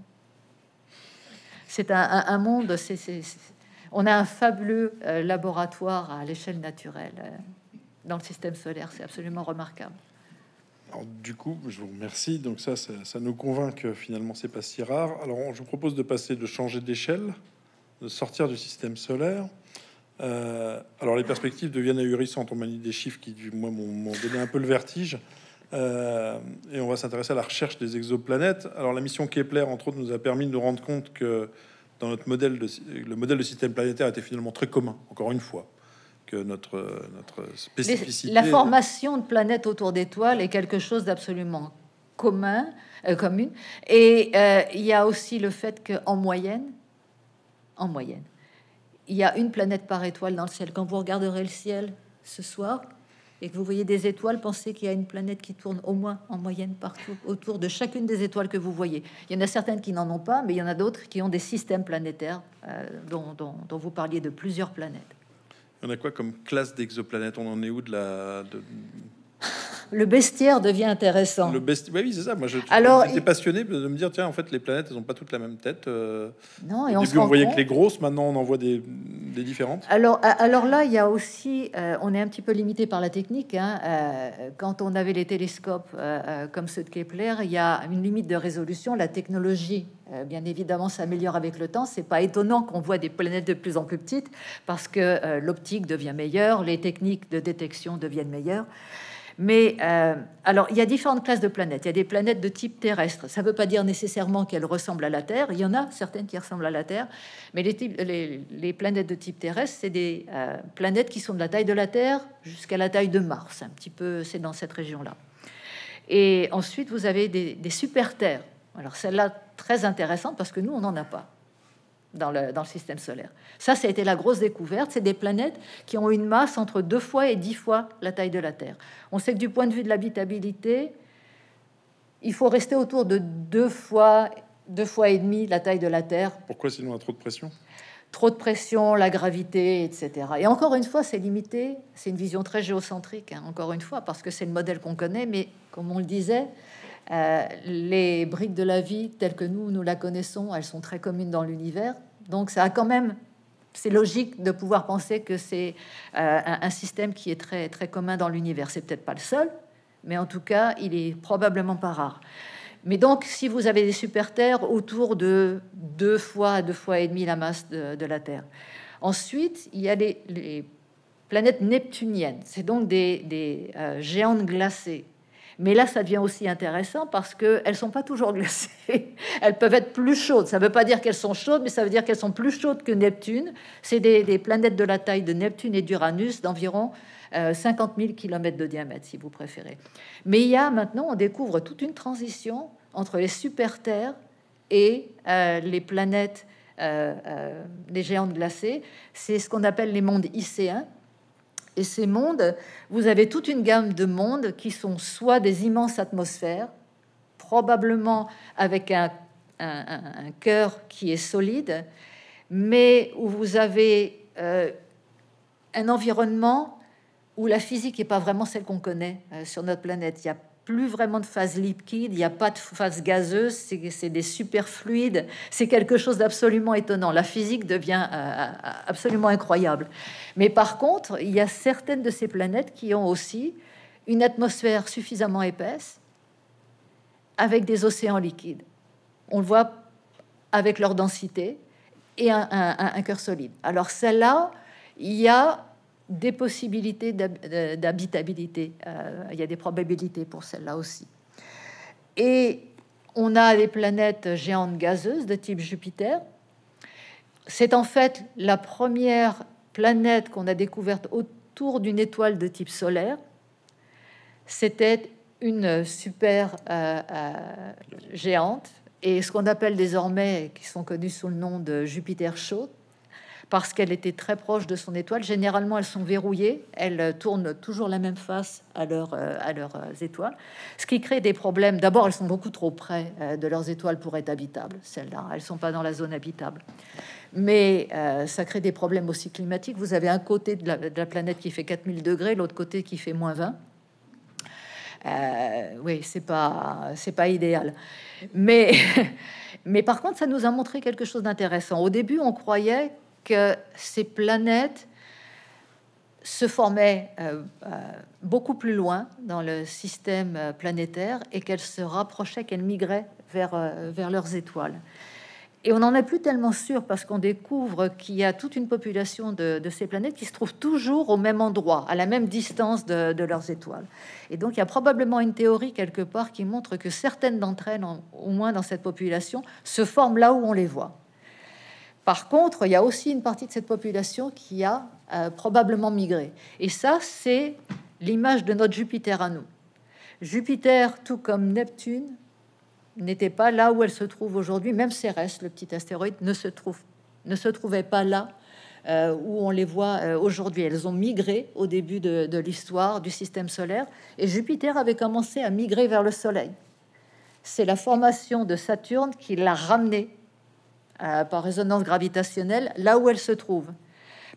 C'est un, monde, on a un fabuleux euh, laboratoire à l'échelle naturelle euh, dans le système solaire, c'est absolument remarquable. du coup, je vous remercie. Donc ça, ça, ça nous convainc que finalement, c'est pas si rare. Alors, je vous propose de passer, de changer d'échelle, de sortir du système solaire. Euh, alors les perspectives deviennent ahurissantes. On m'a des chiffres qui, du moins, m'ont donné un peu le vertige. Euh, et on va s'intéresser à la recherche des exoplanètes. Alors la mission Kepler, entre autres, nous a permis de nous rendre compte que dans notre modèle, de, le modèle de système planétaire était finalement très commun, encore une fois. Que notre, notre spécificité. La formation de planètes autour d'étoiles est quelque chose d'absolument commun, euh, commune. Et il y a aussi le fait que, en moyenne, en moyenne, il y a une planète par étoile dans le ciel. Quand vous regarderez le ciel ce soir et que vous voyez des étoiles, pensez qu'il y a une planète qui tourne au moins en moyenne partout autour de chacune des étoiles que vous voyez. Il y en a certaines qui n'en ont pas, mais il y en a d'autres qui ont des systèmes planétaires euh, dont, vous parliez de plusieurs planètes. On a quoi comme classe d'exoplanètes On en est où de la de le bestiaire devient intéressant. Le oui, c'est ça. Moi, Alors, j'étais passionné de me dire tiens, en fait, les planètes, elles n'ont pas toutes la même tête. Euh. non, et on, que les grosses, maintenant, on en voit des, différentes. Alors, là, il y a aussi, euh, on est un petit peu limité par la technique. Hein, euh, quand on avait les télescopes comme ceux de Kepler, il y a une limite de résolution. La technologie, bien évidemment, s'améliore avec le temps. C'est pas étonnant qu'on voit des planètes de plus en plus petites parce que l'optique devient meilleure, les techniques de détection deviennent meilleures. Mais euh, alors, il y a différentes classes de planètes. Il y a des planètes de type terrestre. Ça ne veut pas dire nécessairement qu'elles ressemblent à la Terre. Il y en a certaines qui ressemblent à la Terre. Mais les, planètes de type terrestre, c'est des euh, planètes qui sont de la taille de la Terre jusqu'à la taille de Mars. Un petit peu, c'est dans cette région-là. Et ensuite, vous avez des, des super-terres. Alors, celle-là, très intéressante parce que nous, on n'en a pas dans le, système solaire. Ça, ça a été la grosse découverte. C'est des planètes qui ont une masse entre deux fois et dix fois la taille de la Terre. On sait que du point de vue de l'habitabilité, il faut rester autour de deux fois, deux fois et demi la taille de la Terre. Pourquoi sinon trop de pression Trop de pression, la gravité, etc. Et encore une fois, c'est limité. C'est une vision très géocentrique, hein, encore une fois, parce que c'est le modèle qu'on connaît. Mais comme on le disait, euh, les briques de la vie telles que nous, nous la connaissons, elles sont très communes dans l'univers. Donc ça a quand même... C'est logique de pouvoir penser que c'est euh, un, système qui est très, très commun dans l'univers. C'est peut-être pas le seul, mais en tout cas, il est probablement pas rare. Mais donc, si vous avez des super-terres autour de deux fois, deux fois et demi la masse de, la Terre. Ensuite, il y a les, planètes neptuniennes. C'est donc des, euh, géantes glacées mais là, ça devient aussi intéressant parce qu'elles ne sont pas toujours glacées. Elles peuvent être plus chaudes. Ça ne veut pas dire qu'elles sont chaudes, mais ça veut dire qu'elles sont plus chaudes que Neptune. C'est des, planètes de la taille de Neptune et d'Uranus d'environ 50 000 km de diamètre, si vous préférez. Mais il y a maintenant, on découvre toute une transition entre les super-terres et euh, les planètes, euh, euh, les géantes glacées. C'est ce qu'on appelle les mondes icéens et ces mondes, vous avez toute une gamme de mondes qui sont soit des immenses atmosphères, probablement avec un, un, cœur qui est solide, mais où vous avez euh, un environnement où la physique n'est pas vraiment celle qu'on connaît euh, sur notre planète. Il a plus vraiment de phase liquide, il n'y a pas de phase gazeuse, c'est des superfluides, c'est quelque chose d'absolument étonnant. La physique devient euh, euh, absolument incroyable. Mais par contre, il y a certaines de ces planètes qui ont aussi une atmosphère suffisamment épaisse avec des océans liquides. On le voit avec leur densité et un, un, un cœur solide. Alors celle-là, il y a des possibilités d'habitabilité. Euh, il y a des probabilités pour celle-là aussi. Et on a des planètes géantes gazeuses de type Jupiter. C'est en fait la première planète qu'on a découverte autour d'une étoile de type solaire. C'était une super euh, euh, géante et ce qu'on appelle désormais, qui sont connus sous le nom de Jupiter chaude, parce qu'elle était très proche de son étoile. Généralement, elles sont verrouillées, elles euh, tournent toujours la même face à, leur, euh, à leurs euh, étoiles, ce qui crée des problèmes. D'abord, elles sont beaucoup trop près de leurs étoiles pour être habitables, celles-là. Elles ne sont pas dans la zone habitable. Mais ça crée des problèmes aussi climatiques. Vous avez un côté de la, planète qui fait 4000 degrés, l'autre côté qui fait moins 20. oui, c'est pas c'est pas idéal, mais mais par contre, ça nous a montré quelque chose d'intéressant. Au début, on croyait que ces planètes se formaient euh, euh, beaucoup plus loin dans le système euh, planétaire et qu'elles se rapprochaient, qu'elles migraient vers, vers leurs étoiles. Et on n'en est plus tellement sûr parce qu'on découvre qu'il y a toute une population de, ces planètes qui se trouvent toujours au même endroit, à la même distance de, leurs étoiles. Et donc il y a probablement une théorie quelque part qui montre que certaines d'entre elles, au moins dans cette population, se forment là où on les voit. Par contre, il y a aussi une partie de cette population qui a euh, probablement migré. Et ça, c'est l'image de notre Jupiter à nous. Jupiter, tout comme Neptune, n'était pas là où elle se trouve aujourd'hui. Même Cérès, le petit astéroïde, ne se, trouve, trouvait pas là euh, où on les voit euh, aujourd'hui. Elles ont migré au début de, de l'histoire du système solaire et Jupiter avait commencé à migrer vers le Soleil. C'est la formation de Saturne qui l'a ramené euh, par résonance gravitationnelle là où elle se trouve.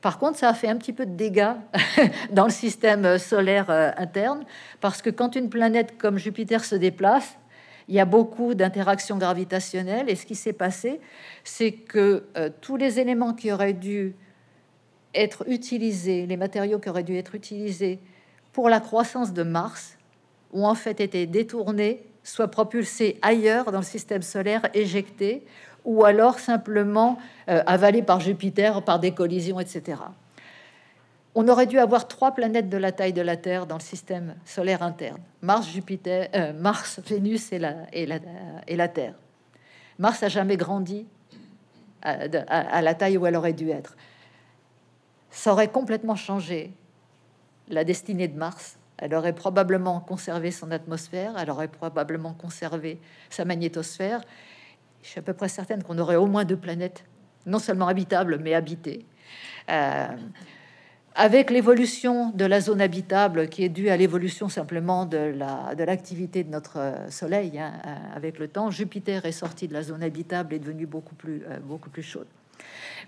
Par contre, ça a fait un petit peu de dégâts dans le système euh, solaire euh, interne, parce que quand une planète comme Jupiter se déplace, il y a beaucoup d'interactions gravitationnelles, et ce qui s'est passé, c'est que tous les éléments qui auraient dû être utilisés, les matériaux qui auraient dû être utilisés pour la croissance de Mars, ont en fait été détournés, soit propulsés ailleurs dans le système solaire, éjectés, ou alors simplement euh, avalé par Jupiter, par des collisions, etc. On aurait dû avoir trois planètes de la taille de la Terre dans le système solaire interne. Mars, Jupiter, euh, Mars, Vénus et la, et, la, et la Terre. Mars n'a jamais grandi euh, à la taille où elle aurait dû être. Ça aurait complètement changé la destinée de Mars elle aurait probablement conservé son atmosphère, elle aurait probablement conservé sa magnétosphère, je suis à peu près certaine qu'on aurait au moins deux planètes, non seulement habitables, mais habitées. Euh, avec l'évolution de la zone habitable qui est due à l'évolution simplement de, la, de l'activité de notre euh, Soleil hein, euh, avec le temps, Jupiter est sorti de la zone habitable et est devenu beaucoup plus, beaucoup plus chaude.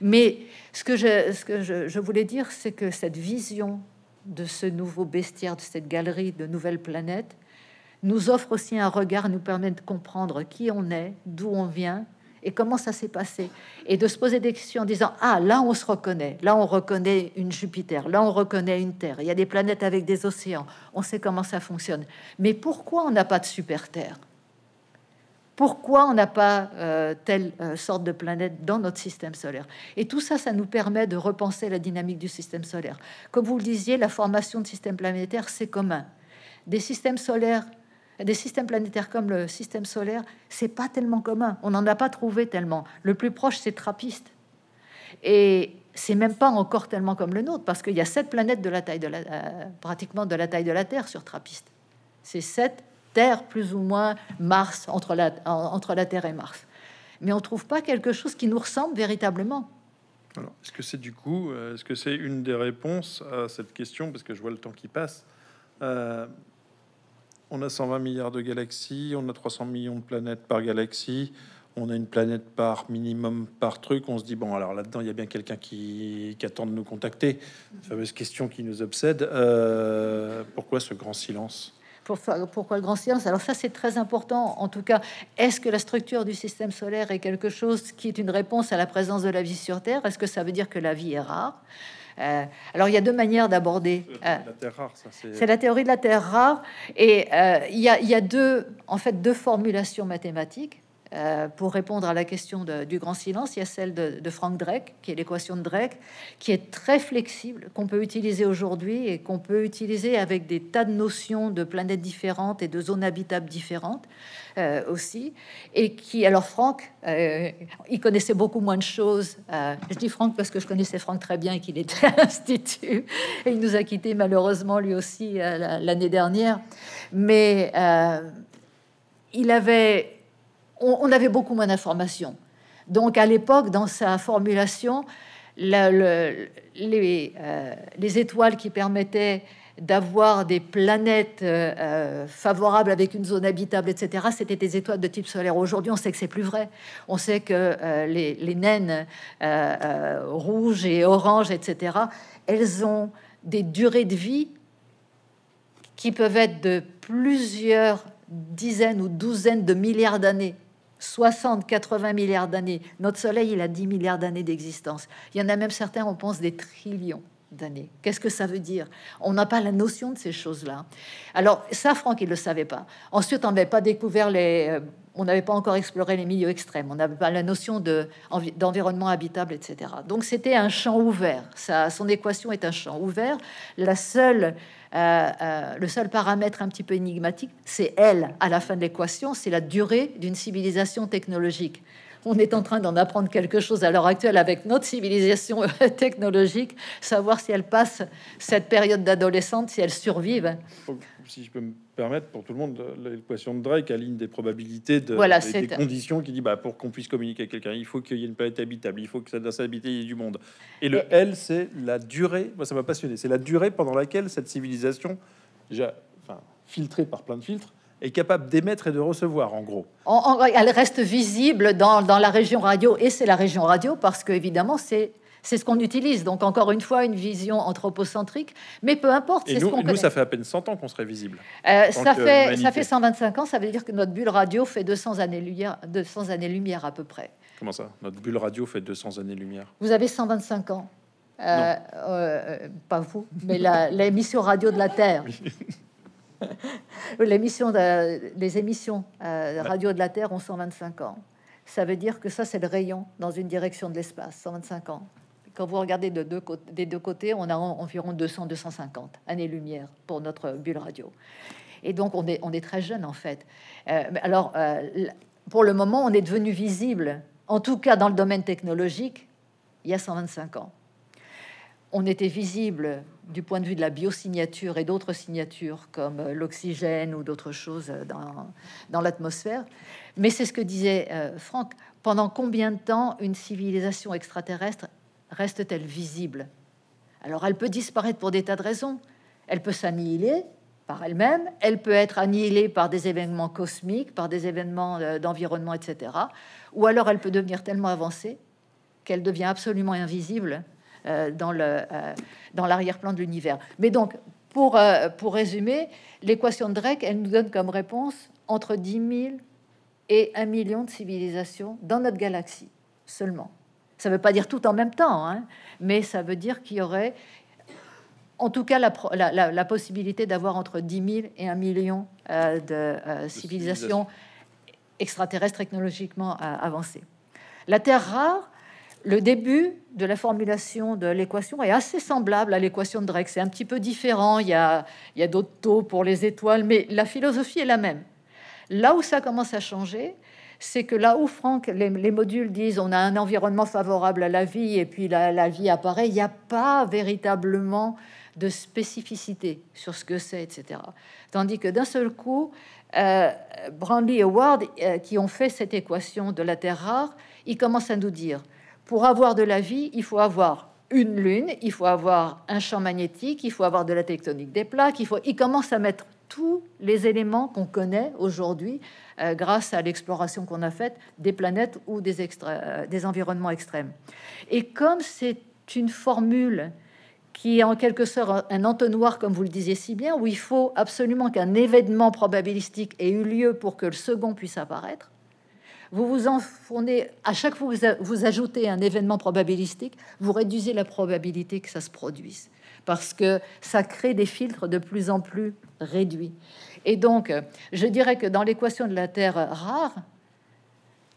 Mais ce que, je, ce que je, voulais dire, c'est que cette vision de ce nouveau bestiaire, de cette galerie de nouvelles planètes, nous offre aussi un regard, nous permet de comprendre qui on est, d'où on vient et comment ça s'est passé. Et de se poser des questions en disant, ah là on se reconnaît, là on reconnaît une Jupiter, là on reconnaît une Terre, il y a des planètes avec des océans, on sait comment ça fonctionne. Mais pourquoi on n'a pas de super Terre pourquoi on n'a pas euh, telle euh, sorte de planète dans notre système solaire. Et tout ça, ça nous permet de repenser la dynamique du système solaire. Comme vous le disiez, la formation de systèmes planétaires, c'est commun. Des systèmes solaires des systèmes planétaires comme le système solaire, c'est pas tellement commun. On n'en a pas trouvé tellement. Le plus proche, c'est Trappiste. Et c'est même pas encore tellement comme le nôtre, parce qu'il y a sept planètes de la taille de la, euh, pratiquement de la taille de la Terre sur Trappiste. C'est sept terres, plus ou moins Mars entre la, entre la Terre et Mars. Mais on trouve pas quelque chose qui nous ressemble véritablement. Est-ce que c'est du coup, euh, est-ce que c'est une des réponses à cette question, parce que je vois le temps qui passe, euh, on a 120 milliards de galaxies, on a 300 millions de planètes par galaxie, on a une planète par minimum par truc. On se dit, bon, alors là-dedans, il y a bien quelqu'un qui, attend de nous contacter. La fameuse question qui nous obsède euh, pourquoi ce grand silence pourquoi le grand silence Alors ça, c'est très important. En tout cas, est-ce que la structure du système solaire est quelque chose qui est une réponse à la présence de la vie sur Terre Est-ce que ça veut dire que la vie est rare euh, alors, il y a deux manières d'aborder. C'est la théorie de la terre rare. Et euh, il y, a, il y a deux, en fait, deux formulations mathématiques. Euh, pour répondre à la question du grand silence, il y a celle de, Frank Drake, qui est l'équation de Drake, qui est très flexible, qu'on peut utiliser aujourd'hui et qu'on peut utiliser avec des tas de notions de planètes différentes et de zones habitables différentes euh, aussi. Et qui, alors Franck, euh, il connaissait beaucoup moins de choses. je dis Franck parce que je connaissais Franck très bien et qu'il était à l'Institut. Et il nous a quittés malheureusement lui aussi l'année dernière. Mais il avait on, avait beaucoup moins d'informations. Donc à l'époque, dans sa formulation, euh, les, étoiles qui permettaient d'avoir des planètes euh, euh, favorables avec une zone habitable, etc., c'était des étoiles de type solaire. Aujourd'hui, on sait que c'est plus vrai. On sait que les, naines rouges et oranges, etc., elles ont des durées de vie qui peuvent être de plusieurs dizaines ou douzaines de milliards d'années. 60, 80 milliards d'années. Notre Soleil, il a 10 milliards d'années d'existence. Il y en a même certains, on pense des trillions d'années. Qu'est-ce que ça veut dire On n'a pas la notion de ces choses-là. Alors ça, Franck, il ne le savait pas. Ensuite, on n'avait pas découvert les... Euh, on n'avait pas encore exploré les milieux extrêmes, on n'avait pas la notion d'environnement habitable, etc. Donc c'était un champ ouvert. Ça, son équation est un champ ouvert. La seule euh, euh, le seul paramètre un petit peu énigmatique, c'est elle à la fin de l'équation, c'est la durée d'une civilisation technologique on est en train d'en apprendre quelque chose à l'heure actuelle avec notre civilisation technologique, savoir si elle passe cette période d'adolescente, si elle survive. Oh, si je peux me permettre, pour tout le monde, l'équation de Drake aligne des probabilités de, voilà, des, conditions qui dit bah, pour qu'on puisse communiquer avec quelqu'un, il faut qu'il y ait une planète habitable, il faut que ça doit s'habiter, il y ait du monde. Et le L, c'est la durée, moi ça m'a passionné, c'est la durée pendant laquelle cette civilisation, déjà enfin, filtrée par plein de filtres, est capable d'émettre et de recevoir, en gros. elle reste visible dans, la région radio, et c'est la région radio parce que, évidemment, c'est. C'est ce qu'on utilise, donc encore une fois une vision anthropocentrique, mais peu importe. c'est qu'on nous, Et nous ça fait à peine 100 ans qu'on serait visible. Euh, ça, fait, ça fait 125 ans, ça veut dire que notre bulle radio fait 200 années-lumière années à peu près. Comment ça Notre bulle radio fait 200 années-lumière. Vous avez 125 ans. Euh, euh, euh, pas vous, mais l'émission radio de la Terre. Oui. L'émission les émissions euh, radio de la Terre ont 125 ans. Ça veut dire que ça, c'est le rayon dans une direction de l'espace, 125 ans. Quand vous regardez des deux côtés, on a environ 200-250 années-lumière pour notre bulle radio. Et donc, on est, très jeune, en fait. Euh, alors, euh, pour le moment, on est devenu visible, en tout cas dans le domaine technologique, il y a 125 ans on était visible du point de vue de la biosignature et d'autres signatures comme euh, l'oxygène ou d'autres choses dans, l'atmosphère. Mais c'est ce que disait Frank. Euh, Franck, pendant combien de temps une civilisation extraterrestre reste-t-elle visible Alors elle peut disparaître pour des tas de raisons. Elle peut s'annihiler par elle-même, elle peut être annihilée par des événements cosmiques, par des événements euh, d'environnement, etc. Ou alors elle peut devenir tellement avancée qu'elle devient absolument invisible euh, euh, dans l'arrière-plan de l'univers. Mais donc, pour, euh, résumer, l'équation de Drake, elle nous donne comme réponse entre 10 000 et 1 million de civilisations dans notre galaxie seulement. Ça ne veut pas dire tout en même temps, hein, mais ça veut dire qu'il y aurait en tout cas la, possibilité d'avoir entre 10 000 et 1 million de, civilisations extraterrestres technologiquement avancées. La Terre rare, le début de la formulation de l'équation est assez semblable à l'équation de Drake. C'est un petit peu différent. Il y a, d'autres taux pour les étoiles, mais la philosophie est la même. Là où ça commence à changer, c'est que là où Franck, les, modules disent on a un environnement favorable à la vie et puis la, vie apparaît, il n'y a pas véritablement de spécificité sur ce que c'est, etc. Tandis que d'un seul coup, euh, et Ward, euh, qui ont fait cette équation de la Terre rare, ils commencent à nous dire pour avoir de la vie, il faut avoir une lune, il faut avoir un champ magnétique, il faut avoir de la tectonique des plaques, il faut il commence à mettre tous les éléments qu'on connaît aujourd'hui euh, grâce à l'exploration qu'on a faite des planètes ou des, euh, des environnements extrêmes. Et comme c'est une formule qui est en quelque sorte un entonnoir, comme vous le disiez si bien, où il faut absolument qu'un événement probabilistique ait eu lieu pour que le second puisse apparaître, vous vous fournez à chaque fois que vous ajoutez un événement probabilistique, vous réduisez la probabilité que ça se produise parce que ça crée des filtres de plus en plus réduits. Et donc, je dirais que dans l'équation de la Terre rare,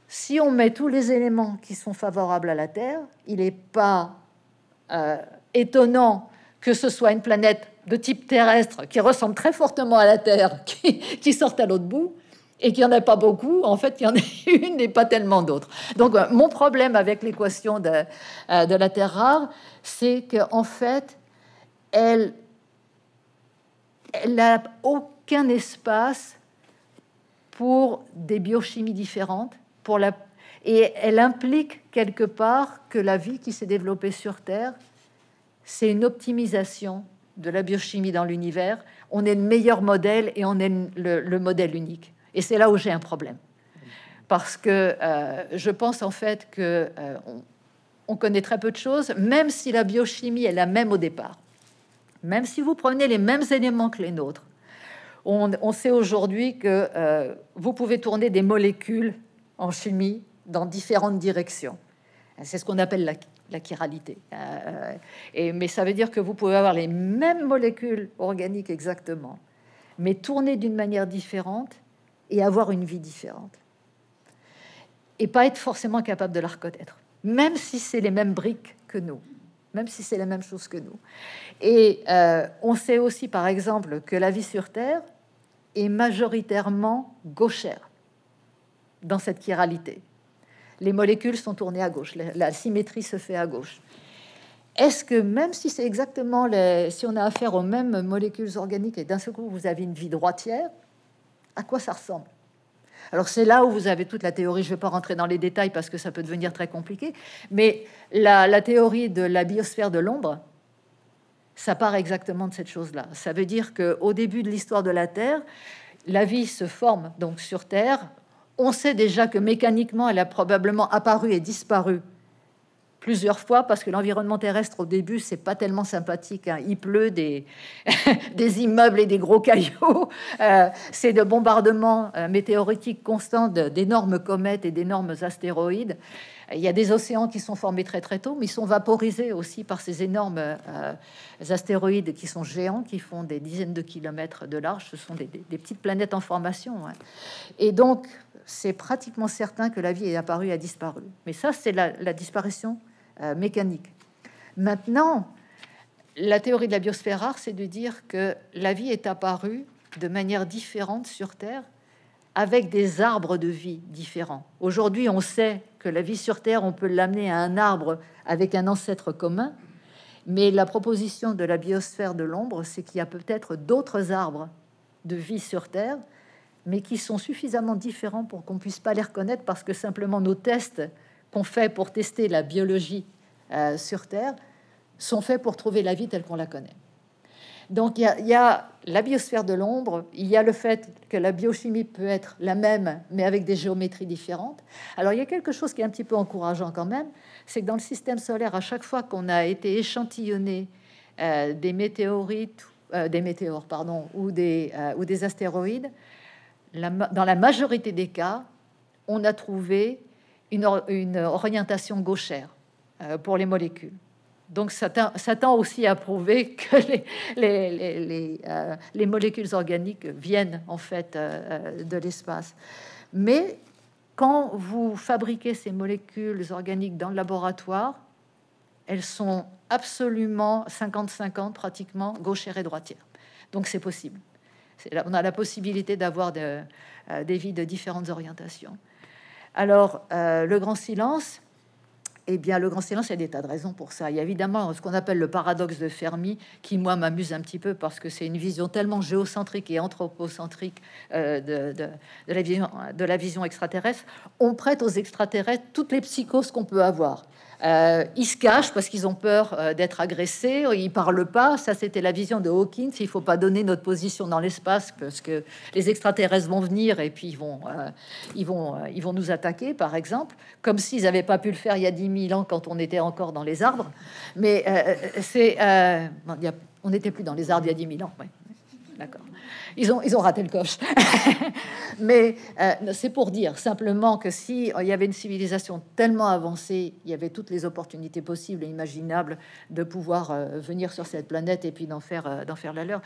si on met tous les éléments qui sont favorables à la Terre, il n'est pas euh, étonnant que ce soit une planète de type terrestre qui ressemble très fortement à la Terre, qui, qui sorte à l'autre bout, et qu'il n'y en a pas beaucoup, en fait, il y en a une et pas tellement d'autres. Donc, euh, mon problème avec l'équation de, euh, la terre rare, c'est qu'en fait, elle n'a aucun espace pour des biochimies différentes, pour la... et elle implique quelque part que la vie qui s'est développée sur Terre, c'est une optimisation de la biochimie dans l'univers. On est le meilleur modèle et on est le modèle unique. Et c'est là où j'ai un problème. Parce que euh, je pense en fait que euh, on, connaît très peu de choses, même si la biochimie est la même au départ. Même si vous prenez les mêmes éléments que les nôtres, on, sait aujourd'hui que euh, vous pouvez tourner des molécules en chimie dans différentes directions. C'est ce qu'on appelle la, chiralité. mais ça veut dire que vous pouvez avoir les mêmes molécules organiques exactement, mais tourner d'une manière différente et avoir une vie différente. Et pas être forcément capable de la reconnaître, même si c'est les mêmes briques que nous, même si c'est la même chose que nous. Et euh, on sait aussi, par exemple, que la vie sur Terre est majoritairement gauchère dans cette chiralité. Les molécules sont tournées à gauche, la, symétrie se fait à gauche. Est-ce que même si c'est exactement les, si on a affaire aux mêmes molécules organiques et d'un seul coup vous avez une vie droitière, à quoi ça ressemble. Alors c'est là où vous avez toute la théorie, je ne vais pas rentrer dans les détails parce que ça peut devenir très compliqué, mais la, théorie de la biosphère de l'ombre, ça part exactement de cette chose-là. Ça veut dire qu'au début de l'histoire de la Terre, la vie se forme donc sur Terre. On sait déjà que mécaniquement, elle a probablement apparu et disparu plusieurs fois parce que l'environnement terrestre au début c'est pas tellement sympathique. Hein. Il pleut des, des immeubles et des gros cailloux. Euh, c'est de bombardements euh, météoritiques constants d'énormes comètes et d'énormes astéroïdes. Il y a des océans qui sont formés très très tôt, mais ils sont vaporisés aussi par ces énormes euh, astéroïdes qui sont géants, qui font des dizaines de kilomètres de large. Ce sont des, petites planètes en formation. Hein. Et donc, c'est pratiquement certain que la vie est apparue et a disparu. Mais ça, c'est la, la disparition euh, mécanique. Maintenant, la théorie de la biosphère rare, c'est de dire que la vie est apparue de manière différente sur Terre, avec des arbres de vie différents. Aujourd'hui, on sait que la vie sur Terre, on peut l'amener à un arbre avec un ancêtre commun, mais la proposition de la biosphère de l'ombre, c'est qu'il y a peut-être d'autres arbres de vie sur Terre, mais qui sont suffisamment différents pour qu'on puisse pas les reconnaître parce que simplement nos tests qu'on fait pour tester la biologie euh, sur Terre sont faits pour trouver la vie telle qu'on la connaît. Donc il y, a la biosphère de l'ombre, il y a le fait que la biochimie peut être la même, mais avec des géométries différentes. Alors il y a quelque chose qui est un petit peu encourageant quand même, c'est que dans le système solaire, à chaque fois qu'on a été échantillonné euh, des météorites, euh, des météores, pardon, ou des, ou des astéroïdes, dans la majorité des cas, on a trouvé une orientation gauchère. Euh, pour les molécules. Donc ça tend aussi à prouver que euh, les, molécules organiques viennent en fait euh, de l'espace. Mais quand vous fabriquez ces molécules organiques dans le laboratoire, elles sont absolument 50-50 pratiquement gauchère et droitière. Donc c'est possible. on a la possibilité d'avoir des vies de différentes orientations. Alors le grand silence, eh bien, le grand silence, il y a des tas de raisons pour ça. Il y a évidemment ce qu'on appelle le paradoxe de Fermi, qui, moi, m'amuse un petit peu parce que c'est une vision tellement géocentrique et anthropocentrique euh, de, la vision, de la vision extraterrestre. On prête aux extraterrestres toutes les psychoses qu'on peut avoir. Euh, ils se cachent parce qu'ils ont peur euh, d'être agressés, ils parlent pas. Ça, c'était la vision de Hawkins. Il faut pas donner notre position dans l'espace parce que les extraterrestres vont venir et puis ils vont, euh, ils vont, ils vont nous attaquer, par exemple, comme s'ils n'avaient pas pu le faire il y a 10 000 ans quand on était encore dans les arbres. Mais c'est, on n'était plus dans les arbres il y a 10 000 ans. Ouais. Ils ont, ils ont raté le coche. Mais euh, c'est pour dire simplement que si il y avait une civilisation tellement avancée, il y avait toutes les opportunités possibles et imaginables de pouvoir euh, venir sur cette planète et puis d'en faire, euh, d'en faire la leur.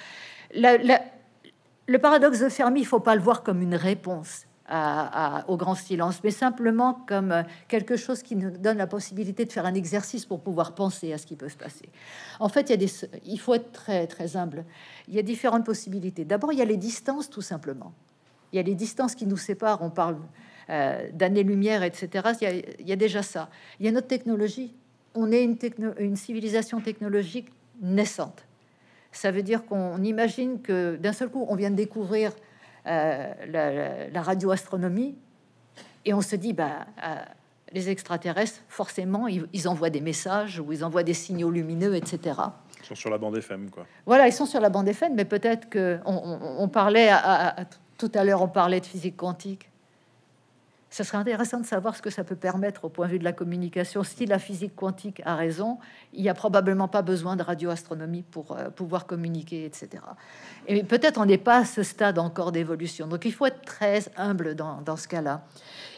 le paradoxe de Fermi, il faut pas le voir comme une réponse à, au grand silence, mais simplement comme euh, quelque chose qui nous donne la possibilité de faire un exercice pour pouvoir penser à ce qui peut se passer. En fait, il, y a des, il faut être très, très humble. Il y a différentes possibilités. D'abord, il y a les distances, tout simplement. Il y a les distances qui nous séparent. On parle euh, d'années-lumière, etc. Il y, a, déjà ça. Il y a notre technologie. On est une, une civilisation technologique naissante. Ça veut dire qu'on imagine que d'un seul coup, on vient de découvrir euh, la, radioastronomie, et on se dit, bah, euh, les extraterrestres, forcément, ils, envoient des messages ou ils envoient des signaux lumineux, etc. Ils sont sur la bande FM, quoi. Voilà, ils sont sur la bande FM, mais peut-être que on, parlait tout à l'heure, on parlait de physique quantique. Ce serait intéressant de savoir ce que ça peut permettre au point de vue de la communication. Si la physique quantique a raison, il n'y a probablement pas besoin de radioastronomie pour euh, pouvoir communiquer, etc. Et peut-être on n'est pas à ce stade encore d'évolution. Donc il faut être très humble dans, ce cas-là.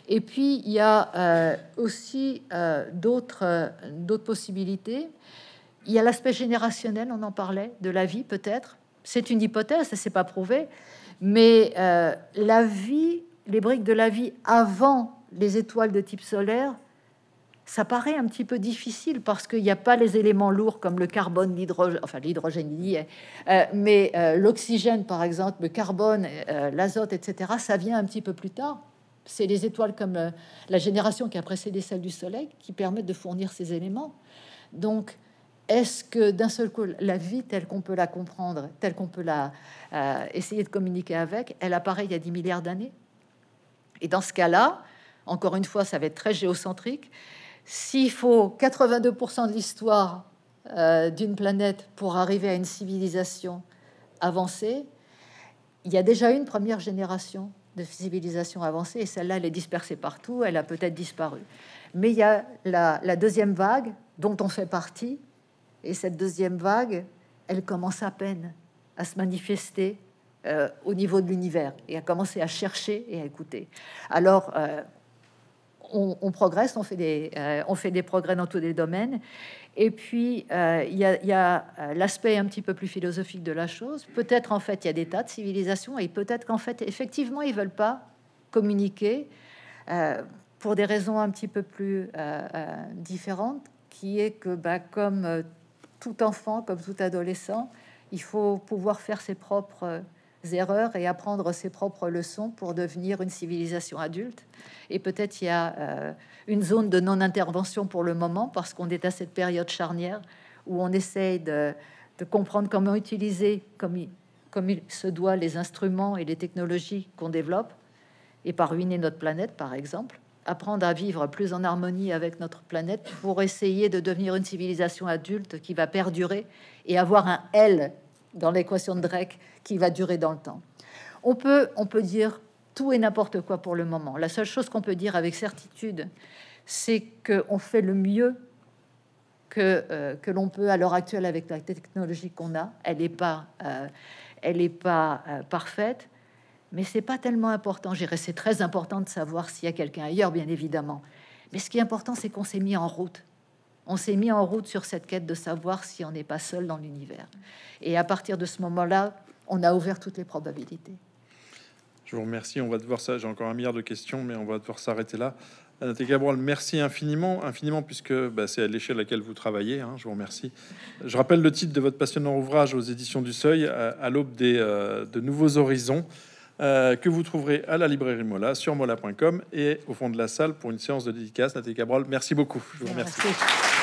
Et puis il y a euh, aussi euh, d'autres d'autres possibilités. Il y a l'aspect générationnel, on en parlait, de la vie peut-être. C'est une hypothèse, ça c'est pas prouvé, mais la vie les briques de la vie avant les étoiles de type solaire, ça paraît un petit peu difficile parce qu'il n'y a pas les éléments lourds comme le carbone, l'hydrogène, enfin l'hydrogène euh, mais euh, l'oxygène par exemple, le carbone, euh, l'azote, etc., ça vient un petit peu plus tard. C'est les étoiles comme la génération qui a précédé celle du Soleil qui permettent de fournir ces éléments. Donc, est-ce que d'un seul coup, la vie telle qu'on peut la comprendre, telle qu'on peut la essayer de communiquer avec, elle apparaît il y a 10 milliards d'années et dans ce cas-là, encore une fois, ça va être très géocentrique. S'il faut 82% de l'histoire euh, d'une planète pour arriver à une civilisation avancée, il y a déjà une première génération de civilisation avancée, et celle-là, elle est dispersée partout, elle a peut-être disparu. Mais il y a la deuxième vague dont on fait partie, et cette deuxième vague, elle commence à peine à se manifester euh, au niveau de l'univers et à commencer à chercher et à écouter. Alors, euh, on, progresse, on fait, des, euh, on fait des progrès dans tous les domaines. Et puis, il y a, a l'aspect un petit peu plus philosophique de la chose. Peut-être, en fait, il y a des tas de civilisations et peut-être qu'en fait, effectivement, ils veulent pas communiquer pour des raisons un petit peu plus différentes, qui est que, bah, comme tout enfant, comme tout adolescent, il faut pouvoir faire ses propres erreurs et apprendre ses propres leçons pour devenir une civilisation adulte. Et peut-être il y a euh, une zone de non-intervention pour le moment parce qu'on est à cette période charnière où on essaye de, comprendre comment utiliser comme il, comme il se doit les instruments et les technologies qu'on développe et pas ruiner notre planète par exemple apprendre à vivre plus en harmonie avec notre planète pour essayer de devenir une civilisation adulte qui va perdurer et avoir un L dans l'équation de Drake qui va durer dans le temps. On peut, on peut dire tout et n'importe quoi pour le moment. La seule chose qu'on peut dire avec certitude, c'est qu'on fait le mieux que, euh, que l'on peut à l'heure actuelle avec la technologie qu'on a. Elle n'est pas, euh, elle est pas euh, parfaite, mais ce n'est pas tellement important. C'est très important de savoir s'il y a quelqu'un ailleurs, bien évidemment. Mais ce qui est important, c'est qu'on s'est mis en route on s'est mis en route sur cette quête de savoir si on n'est pas seul dans l'univers. Et à partir de ce moment-là, on a ouvert toutes les probabilités. Je vous remercie. On va devoir ça. J'ai encore un milliard de questions, mais on va devoir s'arrêter là. Nathalie Cabrol, merci infiniment, infiniment, puisque bah, c'est à l'échelle à laquelle vous travaillez. Hein. je vous remercie. Je rappelle le titre de votre passionnant ouvrage aux éditions du Seuil, à, l'aube des euh, de nouveaux horizons, euh, que vous trouverez à la librairie Mola, sur mola.com et au fond de la salle pour une séance de dédicace. Nathalie Cabrol, merci beaucoup. Je vous remercie.